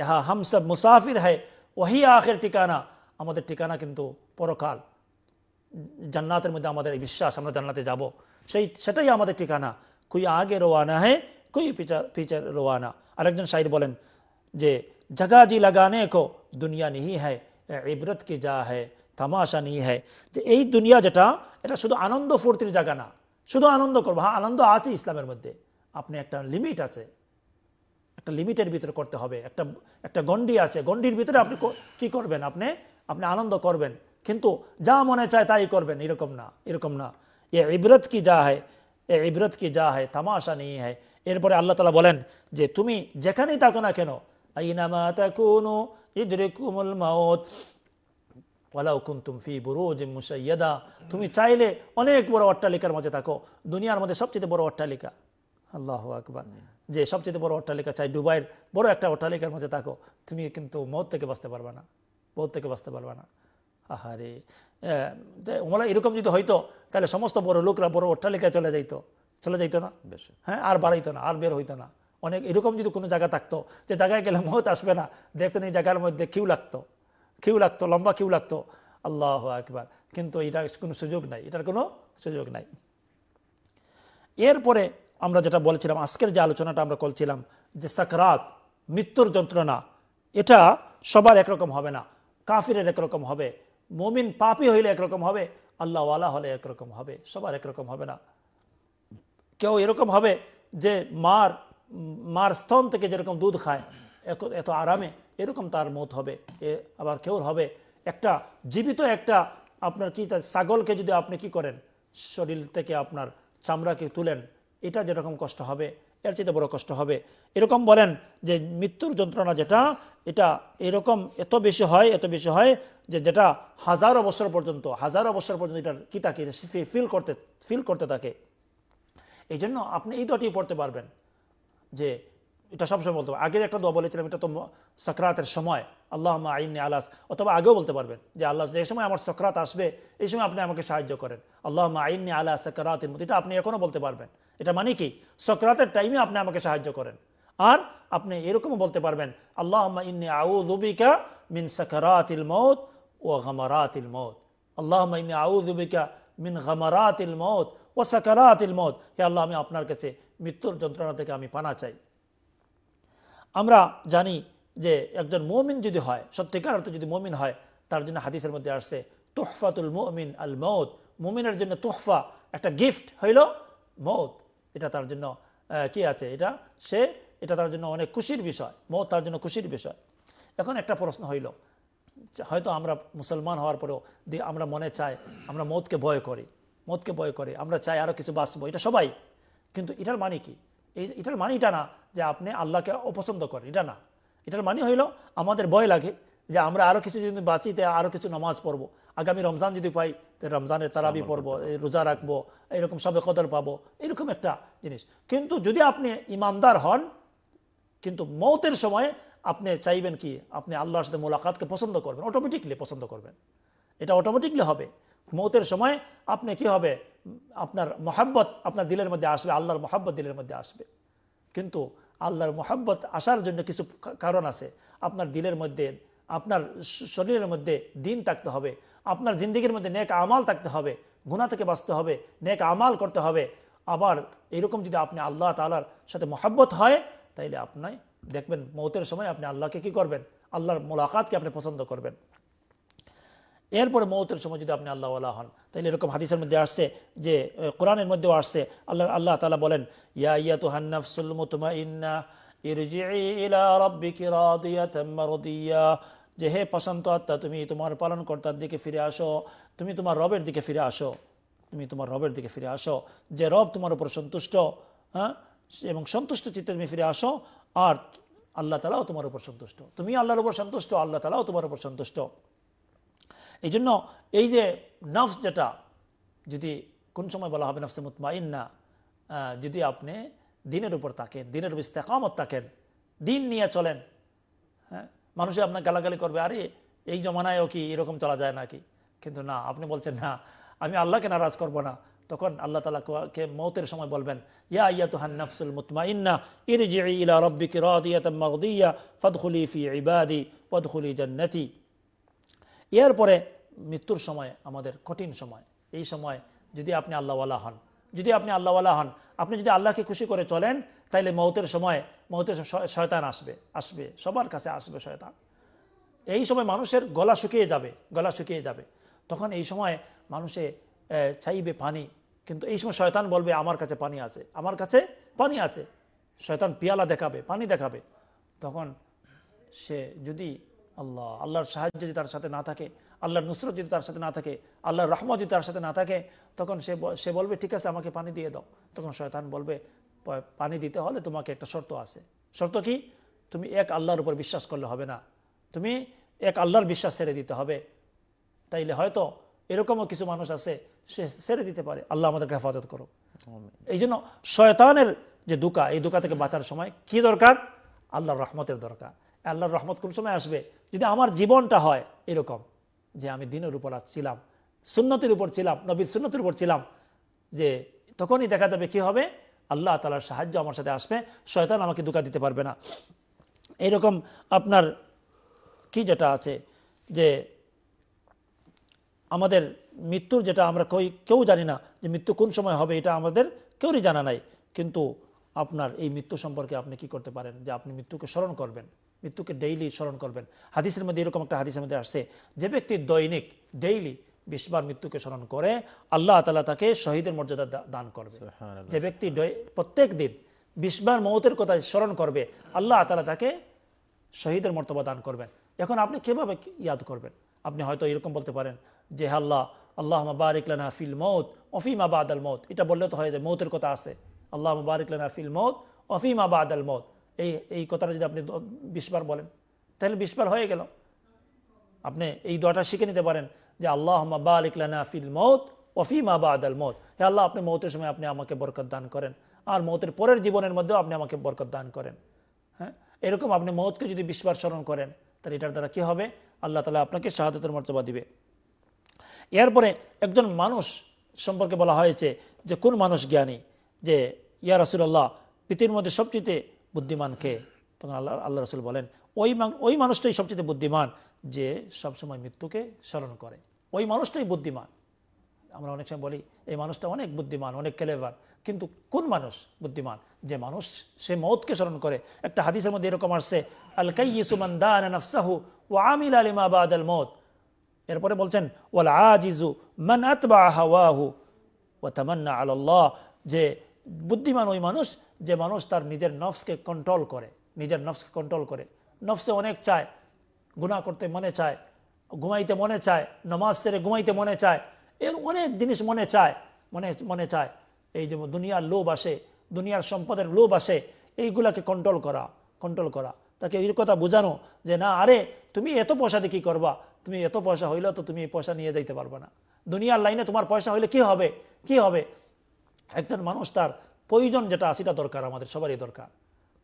ইহা হামসব মুসাফির হ্যায় ওহি আখের ঠিকানা আমাদের ঠিকানা কিন্তু পরকাল জান্নাতের মধ্যে আমাদের বিশ্বাস আমরা জান্নাতে যাব সেই সেটাই আমাদের ঠিকানা কুই আগে রোয়ানা হ্যাঁ কুই পিচার পিচার রোয়ানা আরেকজন শাহির বলেন যে জি লাগানে কো দুনিয়া নিহি হ্যায় ইবরত কি যা হ্যাঁ তামাশা নিহি হ্যায় যে এই দুনিয়া যেটা এটা শুধু আনন্দ ফুর্তির জায়গা না শুধু আনন্দ করবো হ্যাঁ আনন্দ আছে ইসলামের মধ্যে আপনি একটা লিমিট আছে একটা লিমিটের ভিতরে করতে হবে একটা একটা গন্ডি আছে গন্ডির ভিতরে আপনি কি করবেন আপনি আপনি আনন্দ করবেন কিন্তু যা মনে চায় তাই করবেন এরকম না এরকম না এ ইবরত কি যা হয় এ ইবরত কি যা হয় তামাশা নিয়ে হয় এরপরে আল্লাহ তালা বলেন যে তুমি যেখানেই থাকো না কেন আইনামা তাকুনু ইদরিকুমুল মাউত ওয়ালাউ কুন্তুম ফি বুরুজ মুসাইয়াদা তুমি চাইলে অনেক বড় অট্টালিকার মাঝে থাকো দুনিয়ার মধ্যে সবচেয়ে বড় অট্টালিকা আল্লাহ আকবর যে সবচেয়ে বড় অট্টালিকা চাই দুবাইয়ের বড় একটা অট্টালিকার মধ্যে থাকো তুমি কিন্তু মত থেকে বাঁচতে পারবে না মত থেকে বাঁচতে পারবে না আহারে ওমরা এরকম যদি হইতো তাহলে সমস্ত বড় লোকরা বড় অট্টালিকায় চলে যাইতো চলে যাইতো না হ্যাঁ আর বাড়াইতো না আর বের হইতো না অনেক এরকম যদি কোনো জায়গা থাকতো যে জায়গায় গেলে মত আসবে না দেখতেন এই জায়গার মধ্যে কিউ লাগতো কেউ লাগতো লম্বা কেউ লাগতো আল্লাহ একবার কিন্তু এটার কোনো সুযোগ নাই এটার কোনো সুযোগ নাই এরপরে আমরা যেটা বলেছিলাম আজকের যে আলোচনাটা আমরা করছিলাম যে সাকরাত মৃত্যুর যন্ত্রণা এটা সবার একরকম হবে না কাফিরের একরকম হবে মমিন পাপি হইলে একরকম হবে আল্লাহ হলে একরকম হবে সবার একরকম হবে না কেউ এরকম হবে যে মার মার স্তন থেকে যেরকম দুধ খায় এত আরামে এরকম তার মত হবে এ আবার কেউ হবে একটা জীবিত একটা আপনার কি ছাগলকে যদি আপনি কি করেন শরীর থেকে আপনার চামড়াকে তুলেন এটা যেরকম কষ্ট হবে এর চেয়ে বড় কষ্ট হবে এরকম বলেন যে মৃত্যুর যন্ত্রণা যেটা এটা এরকম এত বেশি হয় এত বেশি হয় যে যেটা হাজারো বছর পর্যন্ত হাজারো বছর পর্যন্ত এটার কী থাকে ফিল করতে ফিল করতে থাকে এই জন্য আপনি এই দুটি পড়তে পারবেন যে এটা সবসময় বলতে হবে আগের একটা দোয়া বলেছিলাম এটা তো সক্রাতের সময় আল্লাহ আইনি আলাস অথবা আগেও বলতে পারবেন যে আল্লাহ যে সময় আমার সক্রাত আসবে এই সময় আপনি আমাকে সাহায্য করেন আল্লাহ আইনি আলাহ সক্রাতের মতো এটা আপনি এখনও বলতে পারবেন এটা মানে কি সক্রাতের টাইমে আপনি আমাকে সাহায্য করেন আর আপনি এরকমও বলতে পারবেন আল্লাহ ইন্নি আউদুবিকা মিন সখরাতিল মৌত ও গমারাতিল মৌত আল্লাহ ইন্নি আউদুবিকা মিন গমারাতিল মৌত ও সকারাতিল মত হে আল্লাহ আমি আপনার কাছে মৃত্যুর যন্ত্রণা থেকে আমি পানা চাই আমরা জানি যে একজন মমিন যদি হয় সত্যিকার অর্থে যদি মমিন হয় তার জন্য হাদিসের মধ্যে আসছে তোহফাতুল মমিন আল মৌত মমিনের জন্য তোহফা একটা গিফট হইল মৌত এটা তার জন্য কি আছে এটা সে এটা তার জন্য অনেক খুশির বিষয় মৌত তার জন্য খুশির বিষয় এখন একটা প্রশ্ন হইল হয়তো আমরা মুসলমান হওয়ার পরেও আমরা মনে চাই আমরা মৌতকে ভয় করি মদকে ভয় করি আমরা চাই আরও কিছু বাঁচবো এটা সবাই কিন্তু এটার মানে কি এই এটার মানিটা না যে আপনি আল্লাহকে অপছন্দ করেন এটা না এটার মানে হইল আমাদের ভয় লাগে যে আমরা আরও কিছু যদি বাঁচি তাই আরও কিছু নামাজ পড়ব আগামী রমজান যদি পাই তাই রমজানের তারাবি পড়বো রোজা রাখবো এরকম সবে কদর পাবো এরকম একটা জিনিস কিন্তু যদি আপনি ইমানদার হন কিন্তু মৌতের সময় আপনি চাইবেন কি আপনি আল্লাহর সাথে মোলাকাতকে পছন্দ করবেন অটোমেটিকলি পছন্দ করবেন এটা অটোমেটিকলি হবে মৌতের সময় আপনি কি হবে আপনার মহাব্বত আপনার দিলের মধ্যে আসবে আল্লাহর মহাব্বত দিলের মধ্যে আসবে কিন্তু আল্লাহর মোহাব্বত আসার জন্য কিছু কারণ আছে আপনার দিলের মধ্যে আপনার শরীরের মধ্যে দিন থাকতে হবে আপনার জিন্দগির মধ্যে নেক আমাল থাকতে হবে গুণা থেকে বাঁচতে হবে নেক আমাল করতে হবে আবার এরকম যদি আপনি আল্লাহ তালার সাথে মোহাব্বত হয় তাইলে আপনি দেখবেন মৌতের সময় আপনি আল্লাহকে কি করবেন আল্লাহর মোলাকাতকে আপনি পছন্দ করবেন এরপরে মৌতের সময় যদি আপনি আল্লাহ আল্লাহ হন তাহলে এরকম হাদিসের মধ্যে আসছে যে কোরআনের মধ্যেও আসছে আল্লাহ আল্লাহ তালা বলেন ইয়া ইয়া হান্নাফসুল মুতমা যে হে প্রশান্ত আত্মা তুমি তোমার পালনকর্তার দিকে ফিরে আসো তুমি তোমার রবের দিকে ফিরে আসো তুমি তোমার রবের দিকে ফিরে আসো যে রব তোমার উপর সন্তুষ্ট হ্যাঁ এবং সন্তুষ্ট চিত্তে তুমি ফিরে আসো আর আল্লাহ তালাও তোমার উপর সন্তুষ্ট তুমি আল্লাহর উপর সন্তুষ্ট আল্লাহ তালাও তোমার উপর সন্তুষ্ট এই জন্য এই যে নফস যেটা যদি কোন সময় বলা হবে নফসে মুতমাইন না যদি আপনি দিনের উপর তাকেন দিনের উপর ইস্তেকামত তাকেন দিন নিয়ে চলেন হ্যাঁ মানুষে আপনার গালাগালি করবে আরে এই জমানায়ও কি এরকম চলা যায় নাকি কিন্তু না আপনি বলছেন না আমি আল্লাহকে নারাজ করব না তখন আল্লাহ তালাকে মৌতের সময় বলবেন ইয়া ইয়া তুহান নফসুল মুতমাইন্না ইরজি ইলা রব্বিকি রদিয়া ফদখুলি ফি ইবাদি ফদখুলি জন্নতি এরপরে মৃত্যুর সময় আমাদের কঠিন সময় এই সময় যদি আপনি আল্লাহওয়ালা হন যদি আপনি আল্লাহওয়ালা হন আপনি যদি আল্লাহকে খুশি করে চলেন তাইলে মৌতের সময় মৌতের শয়তান আসবে আসবে সবার কাছে আসবে শয়তান এই সময় মানুষের গলা শুকিয়ে যাবে গলা শুকিয়ে যাবে তখন এই সময় মানুষে চাইবে পানি কিন্তু এই সময় শয়তান বলবে আমার কাছে পানি আছে আমার কাছে পানি আছে শয়তান পিয়ালা দেখাবে পানি দেখাবে তখন সে যদি আল্লাহ আল্লাহর সাহায্য যদি তার সাথে না থাকে আল্লাহর নুসরত যদি তার সাথে না থাকে আল্লাহর রহমত যদি তার সাথে না থাকে তখন সে সে বলবে ঠিক আছে আমাকে পানি দিয়ে দাও তখন শয়তান বলবে পানি দিতে হলে তোমাকে একটা শর্ত আছে শর্ত কি তুমি এক আল্লাহর উপর বিশ্বাস করলে হবে না তুমি এক আল্লাহর বিশ্বাস ছেড়ে দিতে হবে তাইলে হয়তো এরকমও কিছু মানুষ আছে সে ছেড়ে দিতে পারে আল্লাহ আমাদেরকে হেফাজত করো এই জন্য শয়তানের যে দুকা এই দুকা থেকে বাঁচার সময় কি দরকার আল্লাহর রহমতের দরকার আল্লাহর রহমত কোন সময় আসবে যদি আমার জীবনটা হয় এরকম যে আমি দিনের উপর ছিলাম সুন্নতির উপর ছিলাম নবীর সুন্নতির উপর ছিলাম যে তখনই দেখা যাবে কি হবে আল্লাহ তালার সাহায্য আমার সাথে আসবে শয়তান আমাকে দুকা দিতে পারবে না এরকম আপনার কি যেটা আছে যে আমাদের মৃত্যুর যেটা আমরা কই কেউ জানি না যে মৃত্যু কোন সময় হবে এটা আমাদের কেউরই জানা নাই কিন্তু আপনার এই মৃত্যু সম্পর্কে আপনি কি করতে পারেন যে আপনি মৃত্যুকে স্মরণ করবেন মৃত্যুকে ডেইলি স্মরণ করবেন হাদিসের মধ্যে এরকম একটা হাদিসের মধ্যে আসছে যে ব্যক্তি দৈনিক ডেইলি বিশবার মৃত্যুকে স্মরণ করে আল্লাহ তালা তাকে শহীদের মর্যাদা দান করবে যে ব্যক্তি প্রত্যেক দিন বিশবার মৌতের কথা স্মরণ করবে আল্লাহ তালা তাকে শহীদের মর্তবা দান করবেন এখন আপনি কিভাবে ইয়াদ করবেন আপনি হয়তো এরকম বলতে পারেন যে আল্লাহ আল্লাহ বারিকলানা ফিল মৌত অফিম বাদ আল মৌত এটা বললে তো হয় যে মৌতের কথা আছে আল্লাহ বারিকলানা ফিল মৌত অফিম বাদ আল মৌত এই এই কথাটা যদি আপনি বিশবার বলেন তাহলে বিশবার হয়ে গেল আপনি এই দোয়াটা শিখে নিতে পারেন যে আল্লাহ মাবা আলিকলানা ফিল মৌত ওফি মা বা আদাল মত হে আল্লাহ আপনি মৌতের সময় আপনি আমাকে বরকত দান করেন আর মৌতের পরের জীবনের মধ্যেও আপনি আমাকে বরকত দান করেন হ্যাঁ এরকম আপনি মৌতকে যদি বিশবার স্মরণ করেন তাহলে এটার দ্বারা কী হবে আল্লাহ তালা আপনাকে শাহাদতের মর্যাদা দিবে এরপরে একজন মানুষ সম্পর্কে বলা হয়েছে যে কোন মানুষ জ্ঞানী যে ইয়া রাসুল্লাহ পৃথিবীর মধ্যে সবচেয়ে বুদ্ধিমানকে তখন আল্লাহ আল্লাহ রসুল বলেন ওই ওই মানুষটাই সবচেয়ে বুদ্ধিমান যে সবসময় মৃত্যুকে স্মরণ করে ওই মানুষটাই বুদ্ধিমান আমরা অনেক সময় বলি এই মানুষটা অনেক বুদ্ধিমান অনেক ক্লেভার কিন্তু কোন মানুষ বুদ্ধিমান যে মানুষ সে মৌতকে স্মরণ করে একটা হাদিসের মধ্যে এরকম আসছে আল কাইসুমান দানসাহু ও আমিল আলিমা আল মত এরপরে বলছেন ওয়াল আজিজু মান আতবা ও তামান্না আল্লাহ যে বুদ্ধিমান ওই মানুষ যে মানুষ তার নিজের নফসকে কন্ট্রোল করে নিজের নফসকে কন্ট্রোল করে নফসে অনেক চায় গুণা করতে মনে চায় ঘুমাইতে মনে চায় নমাজ সেরে ঘুমাইতে মনে চায় এর অনেক জিনিস মনে চায় মনে মনে চায় এই যে দুনিয়ার লোভ আসে দুনিয়ার সম্পদের লোভ আসে এইগুলাকে কন্ট্রোল করা কন্ট্রোল করা তাকে এই কথা বোঝানো যে না আরে তুমি এত পয়সা দিয়ে কী করবা তুমি এত পয়সা হইলে তো তুমি এই পয়সা নিয়ে যাইতে পারবে না দুনিয়ার লাইনে তোমার পয়সা হইলে কি হবে কি হবে একজন মানুষ তার প্রয়োজন যেটা আছে এটা দরকার আমাদের সবারই দরকার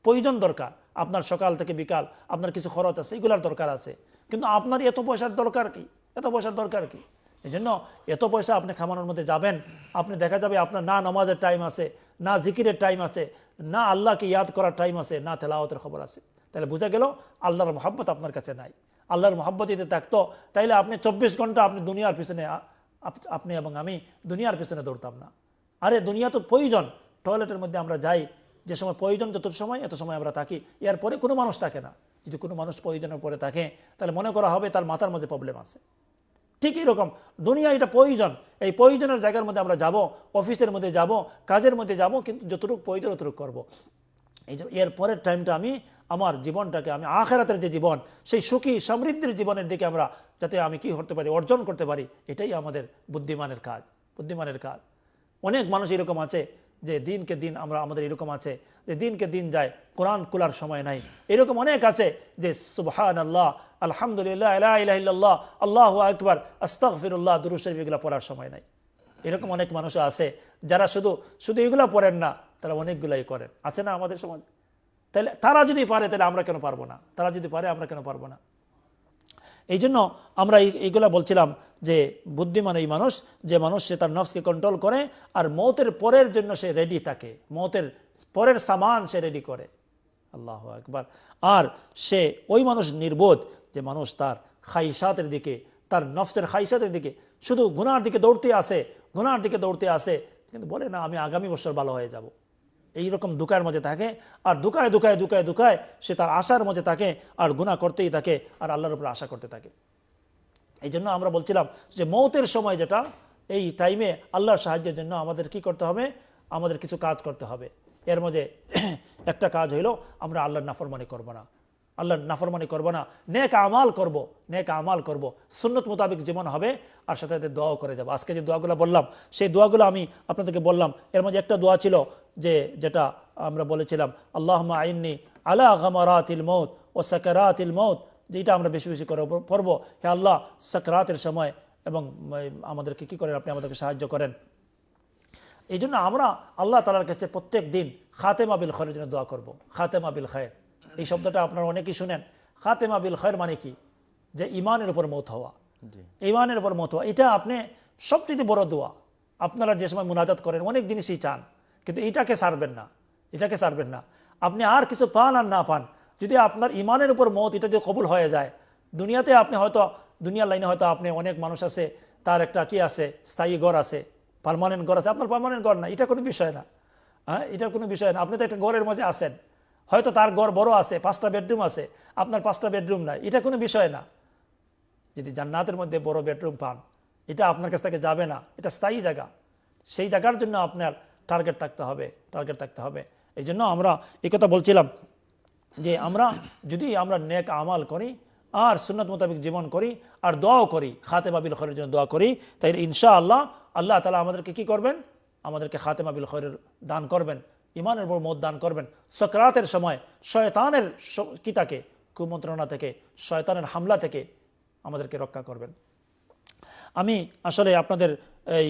প্রয়োজন দরকার আপনার সকাল থেকে বিকাল আপনার কিছু খরচ আছে এগুলার দরকার আছে কিন্তু আপনার এত পয়সার দরকার কি এত পয়সার দরকার কি এই জন্য এত পয়সা আপনি খামানোর মধ্যে যাবেন আপনি দেখা যাবে আপনার না নামাজের টাইম আছে না জিকিরের টাইম আছে না আল্লাহকে ইয়াদ করার টাইম আছে না তেলাওয়াতের খবর আছে তাহলে বোঝা গেল আল্লাহর মহাব্বত আপনার কাছে নাই আল্লাহর মহাব্বত যদি থাকতো তাইলে আপনি চব্বিশ ঘন্টা আপনি দুনিয়ার পিছনে আপনি এবং আমি দুনিয়ার পিছনে দৌড়তাম না আরে দুনিয়া তো প্রয়োজন টয়লেটের মধ্যে আমরা যাই যে সময় প্রয়োজন যত সময় এত সময় আমরা থাকি পরে কোনো মানুষ থাকে না যদি কোনো মানুষ প্রয়োজনের পরে থাকে তাহলে মনে করা হবে তার মাথার মধ্যে প্রবলেম আছে ঠিক এরকম দুনিয়া এটা প্রয়োজন এই প্রয়োজনের জায়গার মধ্যে আমরা যাব অফিসের মধ্যে যাব কাজের মধ্যে যাব কিন্তু যতটুকু প্রয়োজন ততটুকু করবো এই যে এর পরের টাইমটা আমি আমার জীবনটাকে আমি আখেরাতের যে জীবন সেই সুখী সমৃদ্ধির জীবনের দিকে আমরা যাতে আমি কি করতে পারি অর্জন করতে পারি এটাই আমাদের বুদ্ধিমানের কাজ বুদ্ধিমানের কাজ অনেক মানুষ এরকম আছে যে দিনকে দিন আমরা আমাদের এরকম আছে যে দিনকে দিন যায় কোরআন কুলার সময় নাই এরকম অনেক আছে যে সুবহান আল্লাহ আলহামদুলিল্লাহ আল্লাহ আল্লাহ আকবর আস্তাকফিরুল্লাহ দুরুসের এগুলো পড়ার সময় নাই এরকম অনেক মানুষ আছে যারা শুধু শুধু এগুলো পড়েন না তারা অনেকগুলাই করেন আছে না আমাদের সমাজ তাহলে তারা যদি পারে তাহলে আমরা কেন পারবো না তারা যদি পারে আমরা কেন পারবো না এই জন্য আমরা এইগুলা বলছিলাম যে বুদ্ধিমান এই মানুষ যে মানুষ সে তার নফসকে কন্ট্রোল করে আর মতের পরের জন্য সে রেডি থাকে মতের পরের সামান সে রেডি করে আল্লাহ একবার আর সে ওই মানুষ নির্বোধ যে মানুষ তার খাইসাতের দিকে তার নফসের খাইসাতের দিকে শুধু গুনার দিকে দৌড়তে আসে গুনার দিকে দৌড়তে আসে কিন্তু বলে না আমি আগামী বছর ভালো হয়ে যাব। এইরকম দুকায়ের মধ্যে থাকে আর দুকায় দুকায় দুকায় দুকায় সে তার আশার মধ্যে থাকে আর গুণা করতেই থাকে আর আল্লাহর উপর আশা করতে থাকে এই জন্য আমরা বলছিলাম যে মৌতের সময় যেটা এই টাইমে আল্লাহর সাহায্যের জন্য আমাদের কি করতে হবে আমাদের কিছু কাজ করতে হবে এর মধ্যে [CLEARS THROAT] একটা কাজ হইলো আমরা আল্লাহর নাফরমানি করব না আল্লাহর নাফরমানি করব না নেক আমাল করব নেক আমাল করব সুন্নত মোতাবেক জীবন হবে আর সাথে সাথে দোয়াও করে যাবো আজকে যে দোয়াগুলো বললাম সেই দোয়াগুলো আমি আপনাদেরকে বললাম এর মধ্যে একটা দোয়া ছিল যে যেটা আমরা বলেছিলাম আল্লাহ আইননি আলা আগামারাতিল মৌত ও সাকারাতিল মৌত যে এটা আমরা বেশি বেশি করে পড়ব হে আল্লাহ সাকরাতের সময় এবং আমাদেরকে কি করেন আপনি আমাদেরকে সাহায্য করেন এই জন্য আমরা আল্লাহ তালার কাছে প্রত্যেক দিন খাতেমা বিল খয়ের জন্য দোয়া করব খাতেমা বিল খায়ের এই শব্দটা আপনারা অনেকেই শুনেন খাতেমা বিল খয়ের মানে কি যে ইমানের উপর মত হওয়া ইমানের উপর মত হওয়া এটা আপনি সবচেয়ে বড় দোয়া আপনারা যে সময় মোনাজাত করেন অনেক জিনিসই চান কিন্তু এটাকে সারবেন না এটাকে সারবেন না আপনি আর কিছু পান আর না পান যদি আপনার ইমানের উপর মত এটা যদি কবুল হয়ে যায় দুনিয়াতে আপনি হয়তো দুনিয়ার লাইনে হয়তো আপনি অনেক মানুষ আছে তার একটা কি আছে স্থায়ী গড় আছে পারমানেন্ট গড় আছে আপনার পারমানেন্ট ঘর না এটা কোনো বিষয় না হ্যাঁ এটা কোনো বিষয় না আপনি তো একটা গড়ের মধ্যে আসেন হয়তো তার গড় বড় আছে পাঁচটা বেডরুম আছে আপনার পাঁচটা বেডরুম নাই এটা কোনো বিষয় না যদি জান্নাতের মধ্যে বড় বেডরুম পান এটা আপনার কাছ থেকে যাবে না এটা স্থায়ী জায়গা সেই জায়গার জন্য আপনার টার্গেট থাকতে হবে টার্গেট থাকতে হবে এই জন্য আমরা এই কথা বলছিলাম যে আমরা যদি আমরা নেক আমাল করি আর সুন্নত মোতাবেক জীবন করি আর দোয়াও করি খাতেমা বিল খরের জন্য দোয়া করি তাই ইনশা আল্লাহ আল্লাহ তালা আমাদেরকে কি করবেন আমাদেরকে খাতেমা বিল খরের দান করবেন ইমানের উপর মত দান করবেন সক্রাতের সময় শয়তানের কিতাকে কুমন্ত্রণা থেকে শয়তানের হামলা থেকে আমাদেরকে রক্ষা করবেন আমি আসলে আপনাদের এই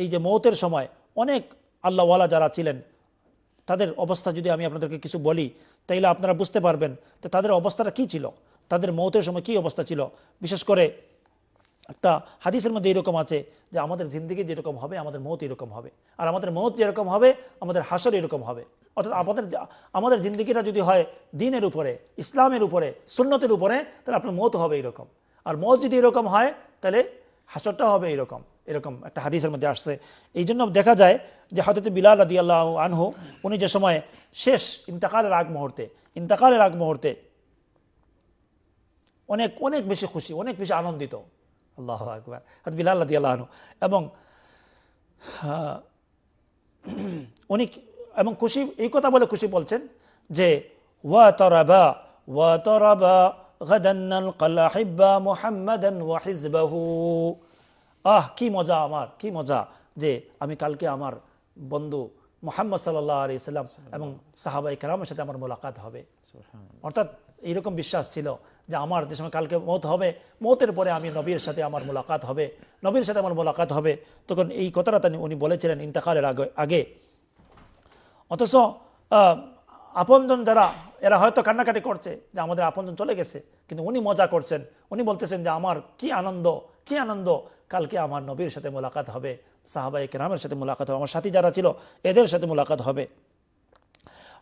এই যে মৌতের সময় অনেক আল্লাহওয়ালা যারা ছিলেন তাদের অবস্থা যদি আমি আপনাদেরকে কিছু বলি তাইলে আপনারা বুঝতে পারবেন তো তাদের অবস্থাটা কি ছিল তাদের মৌতের সময় কি অবস্থা ছিল বিশেষ করে একটা হাদিসের মধ্যে এরকম আছে যে আমাদের জিন্দিগি যেরকম হবে আমাদের মত এরকম হবে আর আমাদের মত যেরকম হবে আমাদের হাসর এরকম হবে অর্থাৎ আমাদের আমাদের জিন্দিগিটা যদি হয় দিনের উপরে ইসলামের উপরে সুন্নতের উপরে তাহলে আপনার মত হবে এরকম আর মত যদি এরকম হয় তাহলে হাসরটা হবে এরকম এরকম একটা হাদিসের মধ্যে আসছে এই জন্য দেখা যায় যে হজরত বিলাল রাদি আনহু উনি যে সময় শেষ ইন্তাকালের আগ মুহূর্তে ইন্তাকালের আগ মুহূর্তে অনেক অনেক বেশি খুশি অনেক বেশি আনন্দিত আল্লাহ আকবর হজরত বিলাল রাদি আনহু এবং হ্যাঁ, উনি এবং খুশি এই কথা বলে খুশি বলছেন যে ওয়া তরাবা ওয়া তরাবা غدا نلقى الأحبة محمدا وحزبه আহ কি মজা আমার কি মজা যে আমি কালকে আমার বন্ধু মোহাম্মদ সাল্লাহ আলি সাল্লাম এবং সাহাবাই কালামের সাথে আমার মোলাকাত হবে অর্থাৎ এইরকম বিশ্বাস ছিল যে আমার যে সময় কালকে মত হবে মতের পরে আমি নবীর সাথে আমার মোলাকাত হবে নবীর সাথে আমার মোলাকাত হবে তখন এই কথাটা তিনি উনি বলেছিলেন ইন্তকালের আগে আগে অথচ আপনজন যারা এরা হয়তো কান্নাকাটি করছে যে আমাদের আপনজন চলে গেছে কিন্তু উনি মজা করছেন উনি বলতেছেন যে আমার কি আনন্দ কি আনন্দ কালকে আমার নবীর সাথে মোলাকাত হবে সাহাবা কেরামের সাথে মোলাকাত হবে আমার সাথী যারা ছিল এদের সাথে মোলাকাত হবে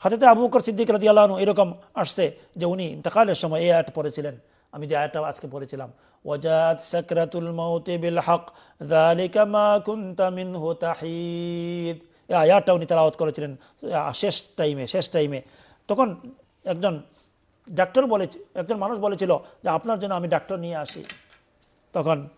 হাতে আবু বকর সিদ্দিক রাজি এরকম আসছে যে উনি ইন্তকালের সময় এই আয়াত পড়েছিলেন আমি যে আয়াতটা আজকে পড়েছিলাম ওজাত সাকরাতুল মৌতি বিল হক দালিকা মা কুন্তামিন মিনহু তাহিদ এই আয়াতটা উনি তারাওয়াত করেছিলেন শেষ টাইমে শেষ টাইমে তখন একজন ডাক্তার বলে একজন মানুষ বলেছিল যে আপনার জন্য আমি ডাক্তার নিয়ে আসি তখন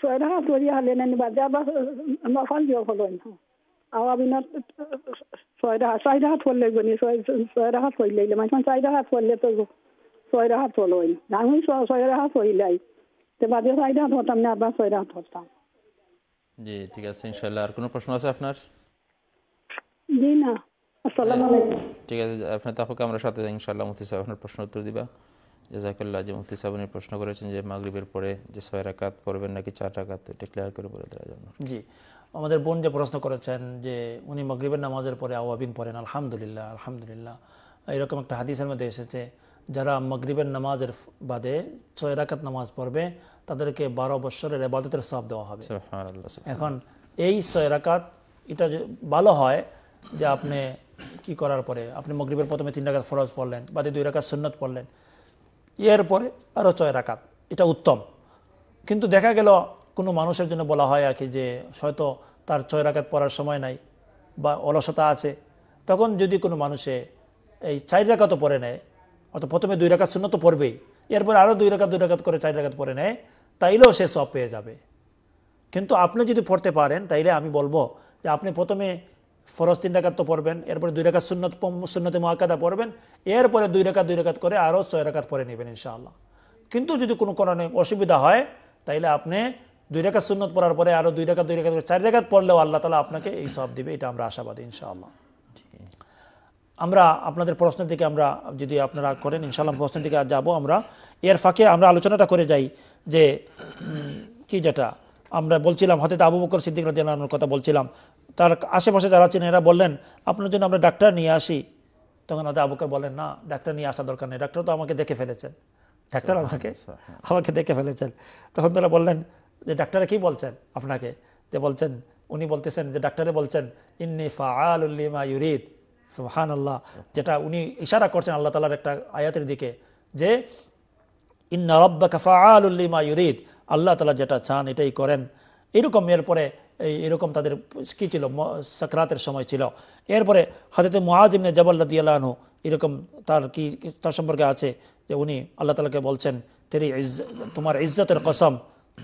চৰাই চৰি হালে নানিবা যা বা মই ফল দিয়ক হ'ল ঠিক আছে ইনশাল্লাহ আর কোনো প্রশ্ন আছে আপনার জি না হ্যাঁ। ঠিক আছে আপনি তাহলে আমরা সাথে ইনশাল্লাহ আপনার প্রশ্ন উত্তর দিবা জাজাকাল্লাহ যে মুফতি সাবনী প্রশ্ন করেছেন যে মাগরিবের পরে যে ছয় রাকাত পড়বেন নাকি চার রাকাত এটা ক্লিয়ার করে বলে দেওয়ার জন্য জি আমাদের বোন যে প্রশ্ন করেছেন যে উনি মগরীবের নামাজের পরে আওয়াবিন পড়েন আলহামদুলিল্লাহ আলহামদুলিল্লাহ এরকম একটা হাদিসের মধ্যে এসেছে যারা মাগরিবের নামাজের বাদে ছয় রাকাত নামাজ পড়বে তাদেরকে বারো বৎসরের এবাদতের সব দেওয়া হবে এখন এই ছয় রাকাত এটা ভালো হয় যে আপনি কি করার পরে আপনি মগরিবের প্রথমে তিন রাকাত ফরজ পড়লেন বাদে দুই রাকাত সুন্নত পড়লেন ইয়ের পরে আরও ছয় রাখাত এটা উত্তম কিন্তু দেখা গেল কোনো মানুষের জন্য বলা হয় আর কি যে হয়তো তার ছয় রাকাত পড়ার সময় নাই বা অলসতা আছে তখন যদি কোনো মানুষে এই চার রাখাতও পরে নেয় অর্থাৎ প্রথমে দুই রাকাত শূন্য তো পড়বেই এরপর আরও দুই রাকাত দুই রাখাত করে চার রাখাত পরে নেয় তাইলেও সে সব পেয়ে যাবে কিন্তু আপনি যদি পড়তে পারেন তাইলে আমি বলবো যে আপনি প্রথমে ফরজ তিন রাকাত তো পড়বেন এরপরে দুই রাকাত সুন্নত সুন্নতে মহাকাদা পড়বেন এরপরে দুই রাকাত দুই রাকাত করে আরও ছয় রাকাত পরে নেবেন ইনশাআল্লাহ কিন্তু যদি কোনো কারণে অসুবিধা হয় তাইলে আপনি দুই রেখা সুন্নত পড়ার পরে আরও দুই রেখা দুই রেখা চার রেখাত পড়লেও আল্লাহ তালা আপনাকে এই সব দিবে এটা আমরা আশাবাদী ইনশাআল্লাহ আমরা আপনাদের প্রশ্নের দিকে আমরা যদি আপনারা করেন ইনশাআল্লাহ প্রশ্নের দিকে যাব আমরা এর ফাঁকে আমরা আলোচনাটা করে যাই যে কি যেটা আমরা বলছিলাম হতে আবু বকর সিদ্দিক রাজিয়ালার কথা বলছিলাম তার আশেপাশে যারা চেনে এরা বললেন আপনার জন্য আমরা ডাক্তার নিয়ে আসি তখন আদা আবুকে বলেন না ডাক্তার নিয়ে আসা দরকার নেই ডাক্তার তো আমাকে দেখে ফেলেছেন ডাক্তার আমাকে আচ্ছা, হ্যাঁ। আমাকে দেখে ফেলেছেন তখন তারা বললেন যে ডাক্তারে কি বলছেন আপনাকে যে বলছেন উনি বলতেছেন যে ডাক্তারে বলছেন ইন্নি ফাআলিমা ইউরিদ সুহান আল্লাহ যেটা উনি ইশারা করছেন আল্লাহ তালার একটা আয়াতের দিকে যে ইন্না রব্বা কাফা আলুল্লিমা ইউরিদ আল্লাহ তালা যেটা চান এটাই করেন এরকম এরপরে এরকম তাদের কি ছিল সাকরাতের সময় ছিল এরপরে হাজরত মোয়াজিমনে জবল্লাদি আল্লাহনু এরকম তার কি তার সম্পর্কে আছে যে উনি আল্লাহ তালাকে বলছেন তেরি ইজ তোমার ইজ্জতের কসম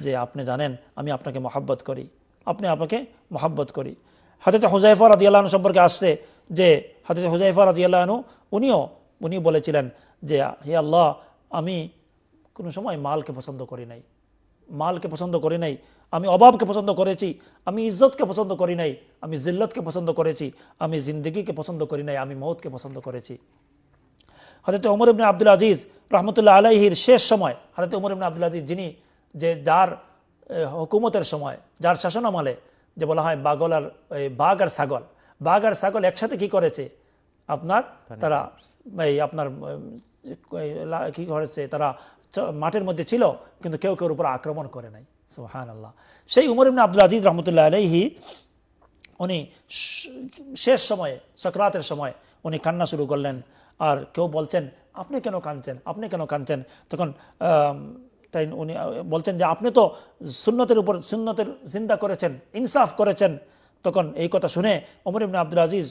যে আপনি জানেন আমি আপনাকে মহাব্বত করি আপনি আপনাকে মহাব্বত করি হাজরত হুজাইফা রাদি আল্লাহনু সম্পর্কে আসছে যে হাজরত হুজাইফা রাদি আল্লাহনু উনিও উনি বলেছিলেন যে হে আল্লাহ আমি কোনো সময় মালকে পছন্দ করি নাই মালকে পছন্দ করি নাই আমি অভাবকে পছন্দ করেছি আমি ইজ্জতকে পছন্দ করি নাই আমি জিল্লতকে পছন্দ করেছি আমি জিন্দগিকে পছন্দ করি নাই আমি মৌতকে পছন্দ করেছি হাজরতে ওমর ইবনে আব্দুল আজিজ রহমতুল্লাহ আলাইহির শেষ সময় হজরত ওমর ইবনে আব্দুল আজিজ যিনি যে যার হুকুমতের সময় যার শাসন আমলে যে বলা হয় বাগল আর বাঘ আর ছাগল বাঘ আর ছাগল একসাথে কি করেছে আপনার তারা এই আপনার কি করেছে তারা মাঠের মধ্যে ছিল কিন্তু কেউ কেউ উপর আক্রমণ করে নাই সোহান আল্লাহ সেই উমর ইবনা আব্দুল আজিজ রহমতুল্লাহ আলহি উনি শেষ সময়ে সক্রাতের সময় উনি কান্না শুরু করলেন আর কেউ বলছেন আপনি কেন কাঁদছেন আপনি কেন কাঁদছেন তখন তাই উনি বলছেন যে আপনি তো সুন্নতের উপর সুন্নতের চিন্তা করেছেন ইনসাফ করেছেন তখন এই কথা শুনে অমর ইবনা আব্দুল আজিজ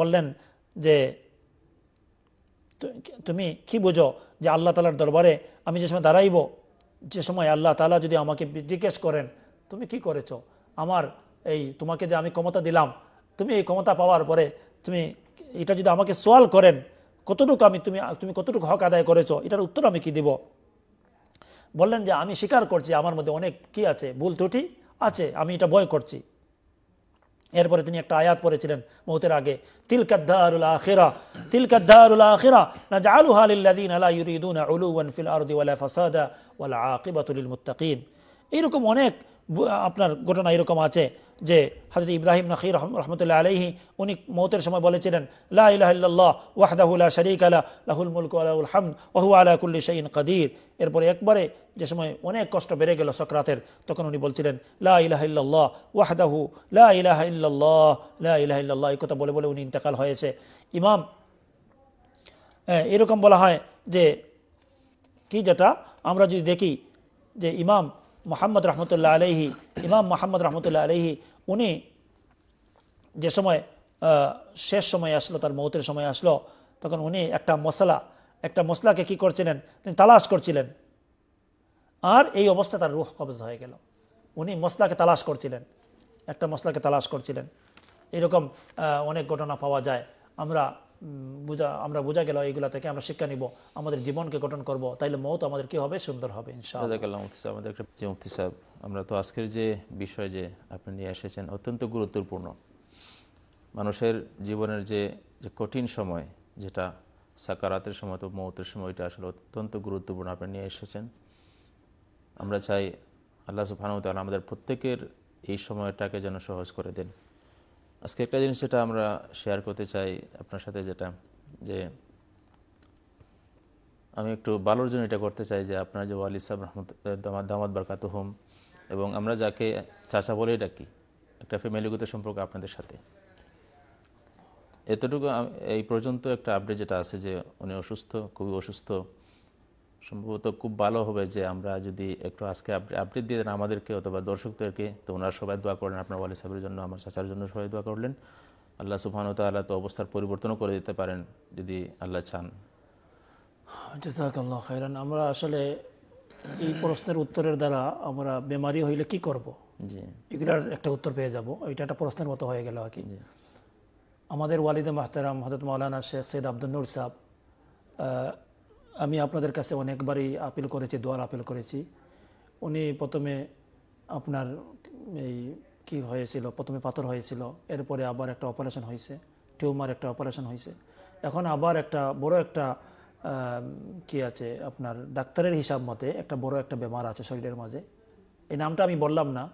বললেন যে তুমি কি বোঝো যে আল্লাহ তালার দরবারে আমি যে সময় দাঁড়াইব যে সময় আল্লাহ তালা যদি আমাকে জিজ্ঞেস করেন তুমি কি করেছ আমার এই তোমাকে যে আমি ক্ষমতা দিলাম তুমি এই ক্ষমতা পাওয়ার পরে তুমি এটা যদি আমাকে সোয়াল করেন কতটুকু আমি তুমি তুমি কতটুকু হক আদায় করেছো এটার উত্তর আমি কি দিব বললেন যে আমি স্বীকার করছি আমার মধ্যে অনেক কি আছে ভুল ত্রুটি আছে আমি এটা বয় করছি এরপরে তিনি একটা আয়াত পড়েছিলেন মৌতের আগে তিলকাদ্দারুল আখিরা তিলকাদ্দারুল আখিরা নাজআলুহা লিল্লাযীনা লা ইউরিদুনা উলুওয়ান ফিল আরদি ওয়ালা ফাসাদা ওয়াল আকিবাতু লিল মুত্তাকিন এরকম অনেক আপনার ঘটনা এরকম আছে যে হজরত ইব্রাহিম নখির রহমতুল্লাহ আলহি উনি মৌতের সময় বলেছিলেন লাহ ওয়াহদাহুল্লাহ শরিক আলা লাহুল মুলক আলাউল হামদ ওহু আলা কুল্লি শঈন কাদির এরপরে একবারে যে সময় অনেক কষ্ট বেড়ে গেল সকরাতের তখন উনি বলছিলেন লা ইলাহিল্লাহ ওয়াহদাহু লা ইলাহিল্লাহ লা ইলাহিল্লাহ এই কথা বলে বলে উনি ইন্তেকাল হয়েছে ইমাম এরকম বলা হয় যে কি যেটা আমরা যদি দেখি যে ইমাম মোহাম্মদ রহমতুল্লাহ আলহি ইমাম মোহাম্মদ রহমতুল্লাহ আলহি উনি যে সময় শেষ সময় আসলো তার মৌতের সময় আসলো তখন উনি একটা মশলা একটা মশলাকে কি করছিলেন তিনি তালাশ করছিলেন আর এই অবস্থা তার রুহ কবজ হয়ে গেল উনি মশলাকে তালাশ করছিলেন একটা মশলাকে তালাশ করছিলেন এরকম অনেক ঘটনা পাওয়া যায় আমরা বোঝা আমরা বোঝা গেল এইগুলা থেকে আমরা শিক্ষা নিব আমাদের জীবনকে গঠন করব তাইলে মত আমাদের কি হবে সুন্দর হবে আমাদের একটা সাহেব আমরা তো আজকের যে বিষয় যে আপনি নিয়ে এসেছেন অত্যন্ত গুরুত্বপূর্ণ মানুষের জীবনের যে যে কঠিন সময় যেটা সাকারাতের সময় তো মৌতের এটা আসলে অত্যন্ত গুরুত্বপূর্ণ আপনি নিয়ে এসেছেন আমরা চাই আল্লাহ সুফানুতাল আমাদের প্রত্যেকের এই সময়টাকে যেন সহজ করে দেন আজকে একটা জিনিস যেটা আমরা শেয়ার করতে চাই আপনার সাথে যেটা যে আমি একটু ভালোর জন্য এটা করতে চাই যে আপনার যে ওয়ালি সাহেব রহমত দামাদ বারকাত হোম এবং আমরা যাকে চাচা বলেই ডাকি একটা ফ্যামিলিগত সম্পর্ক আপনাদের সাথে এতটুকু এই পর্যন্ত একটা আপডেট যেটা আছে যে উনি অসুস্থ খুবই অসুস্থ সম্ভবত খুব ভালো হবে যে আমরা যদি একটু আজকে আপডেট দিয়ে দেন আমাদেরকে অথবা দর্শকদেরকে তো ওনারা সবাই দোয়া করলেন আপনার ওয়ালি সাহেবের জন্য আমার চাচার জন্য সবাই দোয়া করলেন আল্লাহ সুবহান তাল্লাহ তো অবস্থার পরিবর্তনও করে দিতে পারেন যদি আল্লাহ চান খাইরান আমরা আসলে এই প্রশ্নের উত্তরের দ্বারা আমরা বেমারি হইলে কি করব জি এগুলার একটা উত্তর পেয়ে যাব এটা একটা প্রশ্নের মতো হয়ে গেল আর কি আমাদের ওয়ালিদে মাহতারাম হজরত মৌলানা শেখ সৈয়দ আব্দুল নুর সাহ আমি আপনাদের কাছে অনেকবারই আপিল করেছি দোয়ার আপিল করেছি উনি প্রথমে আপনার এই কী হয়েছিল প্রথমে পাথর হয়েছিল এরপরে আবার একটা অপারেশন হয়েছে টিউমার একটা অপারেশন হয়েছে এখন আবার একটা বড় একটা কি আছে আপনার ডাক্তারের হিসাব মতে একটা বড় একটা বেমার আছে শরীরের মাঝে এই নামটা আমি বললাম না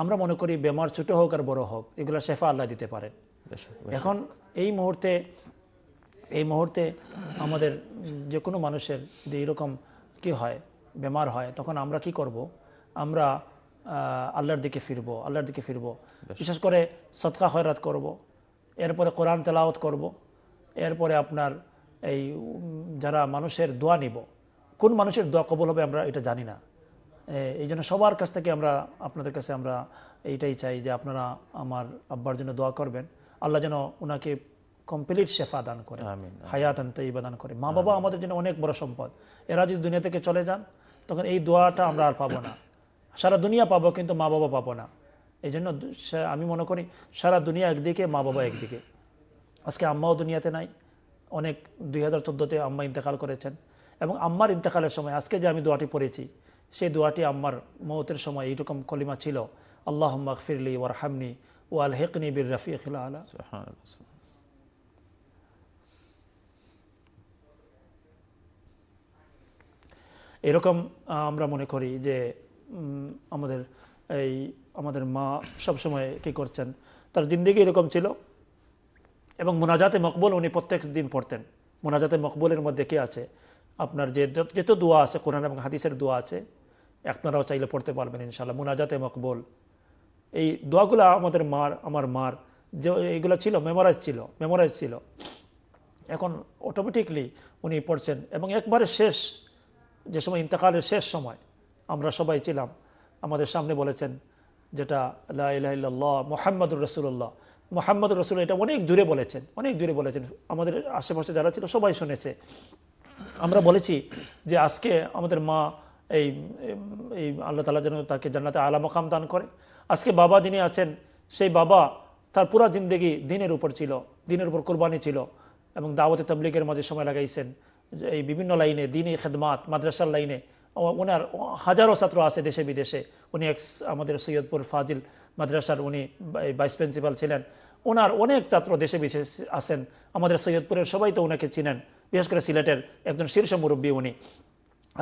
আমরা মনে করি বেমার ছোট হোক আর বড় হোক এগুলো শেফা আল্লাহ দিতে পারেন এখন এই মুহূর্তে এই মুহূর্তে আমাদের যে কোনো মানুষের যদি এরকম কি হয় বেমার হয় তখন আমরা কি করব আমরা আল্লাহর দিকে ফিরব আল্লাহর দিকে ফিরব বিশেষ করে সৎকা হয়রাত করব। এরপরে কোরআন তেলাওয়াত করব। এরপরে আপনার এই যারা মানুষের দোয়া নিব কোন মানুষের দোয়া কবল হবে আমরা এটা জানি না এই জন্য সবার কাছ থেকে আমরা আপনাদের কাছে আমরা এইটাই চাই যে আপনারা আমার আব্বার জন্য দোয়া করবেন আল্লাহ যেন ওনাকে কমপ্লিট শেফা দান করে হায়াতান তৈবা দান করে মা বাবা আমাদের জন্য অনেক বড় সম্পদ এরা যদি দুনিয়া থেকে চলে যান তখন এই দোয়াটা আমরা আর পাবো না সারা দুনিয়া পাবো কিন্তু মা বাবা পাবো না এই জন্য আমি মনে করি সারা দুনিয়া একদিকে মা বাবা একদিকে আজকে আম্মাও দুনিয়াতে নাই অনেক দুই হাজার চোদ্দোতে আম্মা ইন্তেকাল করেছেন এবং আম্মার ইন্তেকালের সময় আজকে যে আমি দোয়াটি পড়েছি সেই দোয়াটি আম্মার মৌতের সময় এইরকম কলিমা ছিল আল্লাহ ফিরলি ওয়ারহামনি ওয়াল হেকনি বীর রাফি আল্লাহ এরকম আমরা মনে করি যে আমাদের এই আমাদের মা সবসময় কি করছেন তার জিন্দিগি এরকম ছিল এবং মোনাজাতে মকবুল উনি প্রত্যেক দিন পড়তেন মোনাজাতে মকবুলের মধ্যে কে আছে আপনার যে যত দোয়া আছে কোরআন এবং হাদিসের দোয়া আছে আপনারাও চাইলে পড়তে পারবেন ইনশাল্লাহ মোনাজাতে মকবুল এই দোয়াগুলো আমাদের মার আমার মার যে এইগুলো ছিল মেমোরাইজ ছিল মেমোরাইজ ছিল এখন অটোমেটিকলি উনি পড়ছেন এবং একবারে শেষ যে সময় ইন্তকালের শেষ সময় আমরা সবাই ছিলাম আমাদের সামনে বলেছেন যেটা লাহ মোহাম্মদুর রসুল্লাহ মোহাম্মদুর রসুল এটা অনেক জুড়ে বলেছেন অনেক জুড়ে বলেছেন আমাদের আশেপাশে যারা ছিল সবাই শুনেছে আমরা বলেছি যে আজকে আমাদের মা এই এই আল্লাহ তালা যেন তাকে জান্নাতে আলা দান করে আজকে বাবা যিনি আছেন সেই বাবা তার পুরা জিন্দগি দিনের উপর ছিল দিনের উপর কোরবানি ছিল এবং দাওয়াতে তবলিগের মাঝে সময় লাগাইছেন এই বিভিন্ন লাইনে দিনই খেদমাত মাদ্রাসার লাইনে ওনার হাজারো ছাত্র আছে দেশে বিদেশে উনি এক আমাদের সৈয়দপুর ফাজিল মাদ্রাসার উনি ভাইস প্রিন্সিপাল ছিলেন ওনার অনেক ছাত্র দেশে বিশেষ আছেন আমাদের সৈয়দপুরের সবাই তো ওনাকে চিনেন বিশেষ করে সিলেটের একজন শীর্ষ মুরব্বী উনি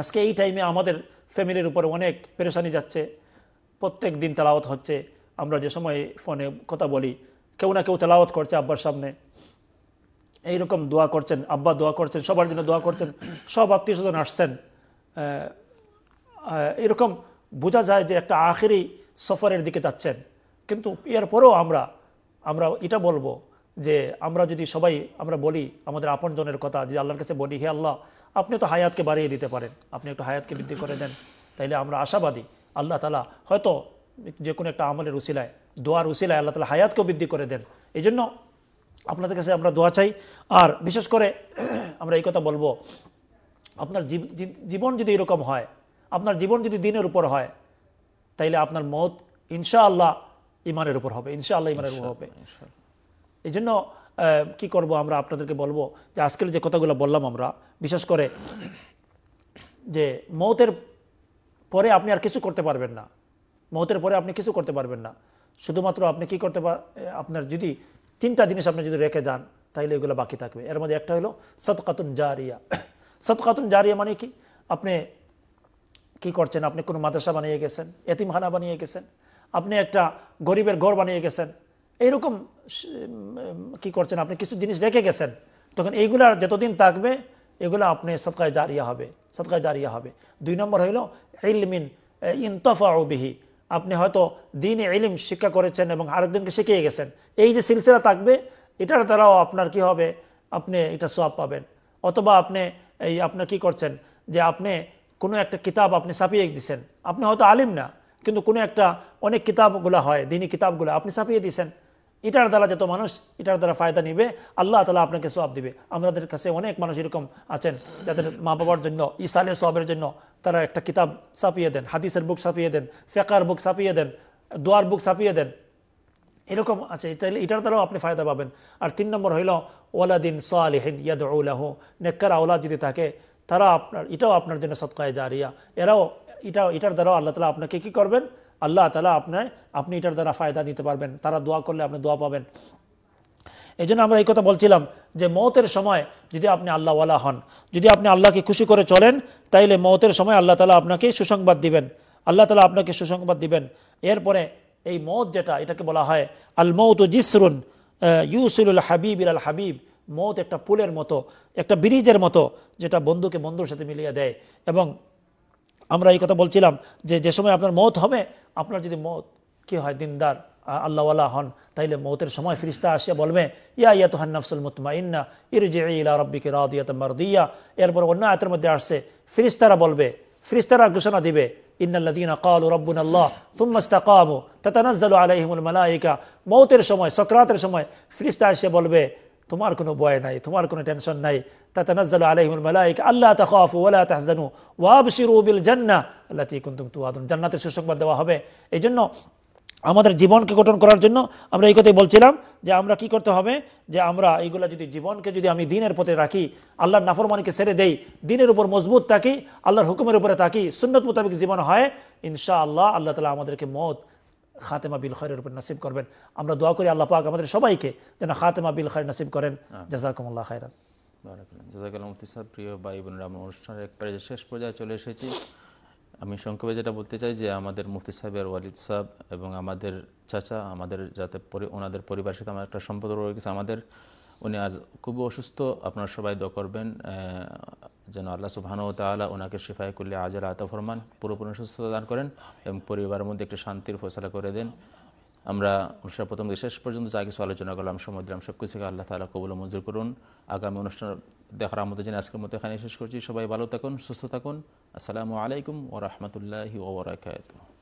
আজকে এই টাইমে আমাদের ফ্যামিলির উপর অনেক পেরেশানি যাচ্ছে প্রত্যেক দিন তেলাওয়াত হচ্ছে আমরা যে সময় ফোনে কথা বলি কেউ না কেউ তেলাওয়াত করছে আব্বার সামনে এইরকম দোয়া করছেন আব্বা দোয়া করছেন সবার জন্য দোয়া করছেন সব আত্মীয় স্বজন আসছেন এরকম বোঝা যায় যে একটা আখেরি সফরের দিকে যাচ্ছেন কিন্তু এরপরেও আমরা আমরা এটা বলবো যে আমরা যদি সবাই আমরা বলি আমাদের আপনজনের কথা যে আল্লাহর কাছে বলি হে আল্লাহ আপনি তো হায়াতকে বাড়িয়ে দিতে পারেন আপনি একটু হায়াতকে বৃদ্ধি করে দেন তাইলে আমরা আশাবাদী আল্লাহ তালা হয়তো যে কোনো একটা আমলের উশিলায় দোয়ার উশিলায় আল্লাহ তালা হায়াতকেও বৃদ্ধি করে দেন এই জন্য আপনাদের কাছে আমরা দোয়া চাই আর বিশেষ করে [CLEARS THROAT] আমরা এই কথা বলবো আপনার জীবন যদি এরকম হয় আপনার জীবন যদি দিনের উপর হয় তাইলে আপনার মত ইনশাআল্লাহ ইমানের উপর হবে ইনশাআল্লাহ ইমানের উপর হবে এই জন্য কি করব আমরা আপনাদেরকে বলবো যে আজকের যে কথাগুলো বললাম আমরা বিশেষ করে যে মৌতের পরে আপনি আর কিছু করতে পারবেন না মৌতের পরে আপনি কিছু করতে পারবেন না শুধুমাত্র আপনি কি করতে পার আপনার যদি তিনটা জিনিস আপনি যদি রেখে যান তাহলে এগুলো বাকি থাকবে এর মধ্যে একটা হলো সৎকাতুন জারিয়া [COUGHS] সৎকাতুন জারিয়া মানে কি আপনি কি করছেন আপনি কোনো মাদ্রাসা বানিয়ে গেছেন এতিমখানা বানিয়ে গেছেন আপনি একটা গরিবের ঘর বানিয়ে গেছেন এইরকম কি করছেন আপনি কিছু জিনিস রেখে গেছেন তখন এইগুলা যতদিন থাকবে এগুলো আপনি সৎকায় জারিয়া হবে সৎকায় জারিয়া হবে দুই নম্বর হইল ইলমিন ও বিহি আপনি হয়তো দিন এলিম শিক্ষা করেছেন এবং আরেকজনকে শিখিয়ে গেছেন এই যে সিলসিলা থাকবে এটার দ্বারাও আপনার কি হবে আপনি এটা সব পাবেন অথবা আপনি এই আপনার কি করছেন যে আপনি কোনো একটা কিতাব আপনি ছাপিয়ে দিছেন আপনি হয়তো আলিম না কিন্তু কোনো একটা অনেক কিতাবগুলো হয় দিনই কিতাবগুলো আপনি ছাপিয়ে দিছেন এটার দ্বারা যত মানুষ এটার দ্বারা ফায়দা নিবে আল্লাহ তালা আপনাকে সব দিবে আমাদের কাছে অনেক মানুষ এরকম আছেন যাদের মা বাবার জন্য ইসালে সবের জন্য তারা একটা কিতাব ছাপিয়ে দেন হাদিসের বুক ছাপিয়ে দেন ফেকার বুক ছাপিয়ে দেন দোয়ার বুক ছাপিয়ে দেন এরকম আছে তাহলে এটার দ্বারাও আপনি ফায়দা পাবেন আর তিন নম্বর হইল ওয়ালাদিন সালেহিন ইয়াদ উলাহ নেককার আওলা যদি থাকে তারা আপনার এটাও আপনার জন্য সৎকায় জারিয়া এরাও এটা এটার দ্বারাও আল্লাহ তালা আপনাকে কী করবেন আল্লাহ তালা আপনার আপনি এটার দ্বারা ফায়দা নিতে পারবেন তারা দোয়া করলে আপনি দোয়া পাবেন এই জন্য আমরা এই কথা বলছিলাম যে মতের সময় যদি আপনি আল্লাহওয়ালা হন যদি আপনি আল্লাহকে খুশি করে চলেন তাইলে মতের সময় আল্লাহ তালা আপনাকে সুসংবাদ দিবেন আল্লাহ তালা আপনাকে সুসংবাদ দিবেন এরপরে এই মত যেটা এটাকে বলা হয় আল মৌত জিসরুন ইউসুল হাবিব ইল হাবিব মত একটা পুলের মতো একটা ব্রিজের মতো যেটা বন্ধুকে বন্ধুর সাথে মিলিয়ে দেয় এবং আমরা এই কথা বলছিলাম যে যে সময় আপনার মত হবে আপনার যদি মত কি হয় দিনদার আল্লাহওয়ালা হন তাইলে মৌতের সময় ফিরিস্তা আসিয়া বলবে ইয়া ইয়া তোহান নফসুল মুতমা ইন্না ইরজি ইলা রব্বিকে রাদিয়াত মারদিয়া এরপর অন্য আয়তের মধ্যে আসছে ফিরিস্তারা বলবে ফিরিস্তারা ঘোষণা দিবে ان الذين قالوا ربنا الله ثم استقاموا تتنزل عليهم الملائكه মৌতের সময় সক্রাতের সময় ফিরিস্তা এসে বলবে তোমার কোনো ভয় নাই তোমার কোনো টেনশন নাই تتنزل عليهم الملائكة ألا تخافوا ولا تحزنوا وأبشروا بالجنة التي كنتم توعدون جنة الشوشك بدوا হবে এই জন্য আমাদের জীবনকে গঠন করার জন্য আমরা এই কথাই বলছিলাম যে আমরা কি করতে হবে যে আমরা এইগুলো যদি জীবনকে যদি আমি দিনের পথে রাখি আল্লাহর নাফরমানিকে ছেড়ে দেই দিনের উপর মজবুত থাকি আল্লাহর হুকুমের উপরে থাকি সুন্নত মোতাবেক জীবন হয় ইনশা আল্লাহ আল্লাহ তালা আমাদেরকে মত খাতেমা বিল খয়ের উপর নসিব করবেন আমরা দোয়া করি আল্লাহ পাক আমাদের সবাইকে যেন খাতেমা বিল খয়ের নাসিব করেন জাজাকুমুল্লাহ খায়রান জাজাকাল মুফতি প্রিয় ভাই বোনরা আমরা অনুষ্ঠানের শেষ পর্যায়ে চলে এসেছি আমি সংক্ষেপে যেটা বলতে চাই যে আমাদের মুফতি সাহেবের ওয়ালিদ সাহেব এবং আমাদের চাচা আমাদের যাতে ওনাদের পরিবারের সাথে আমার একটা সম্পর্ক রয়ে গেছে আমাদের উনি আজ খুবই অসুস্থ আপনারা সবাই দ করবেন যেন আল্লাহ ও তালা ওনাকে শিফায় করলে আজ আতা ফরমান পুরোপুরি সুস্থতা দান করেন এবং পরিবারের মধ্যে একটি শান্তির ফয়সলা করে দেন আমরা অনুষ্ঠান প্রথম থেকে শেষ পর্যন্ত যা কিছু আলোচনা করলাম সময় দিলাম সব কিছুকে আল্লাহ তালা কবুল মঞ্জুর করুন আগামী অনুষ্ঠান দেখার আমাদের জন্য আজকের মতো এখানে শেষ করছি সবাই ভালো থাকুন সুস্থ থাকুন আসসালামু আলাইকুম ও রহমতুল্লাহ ওবরাকাত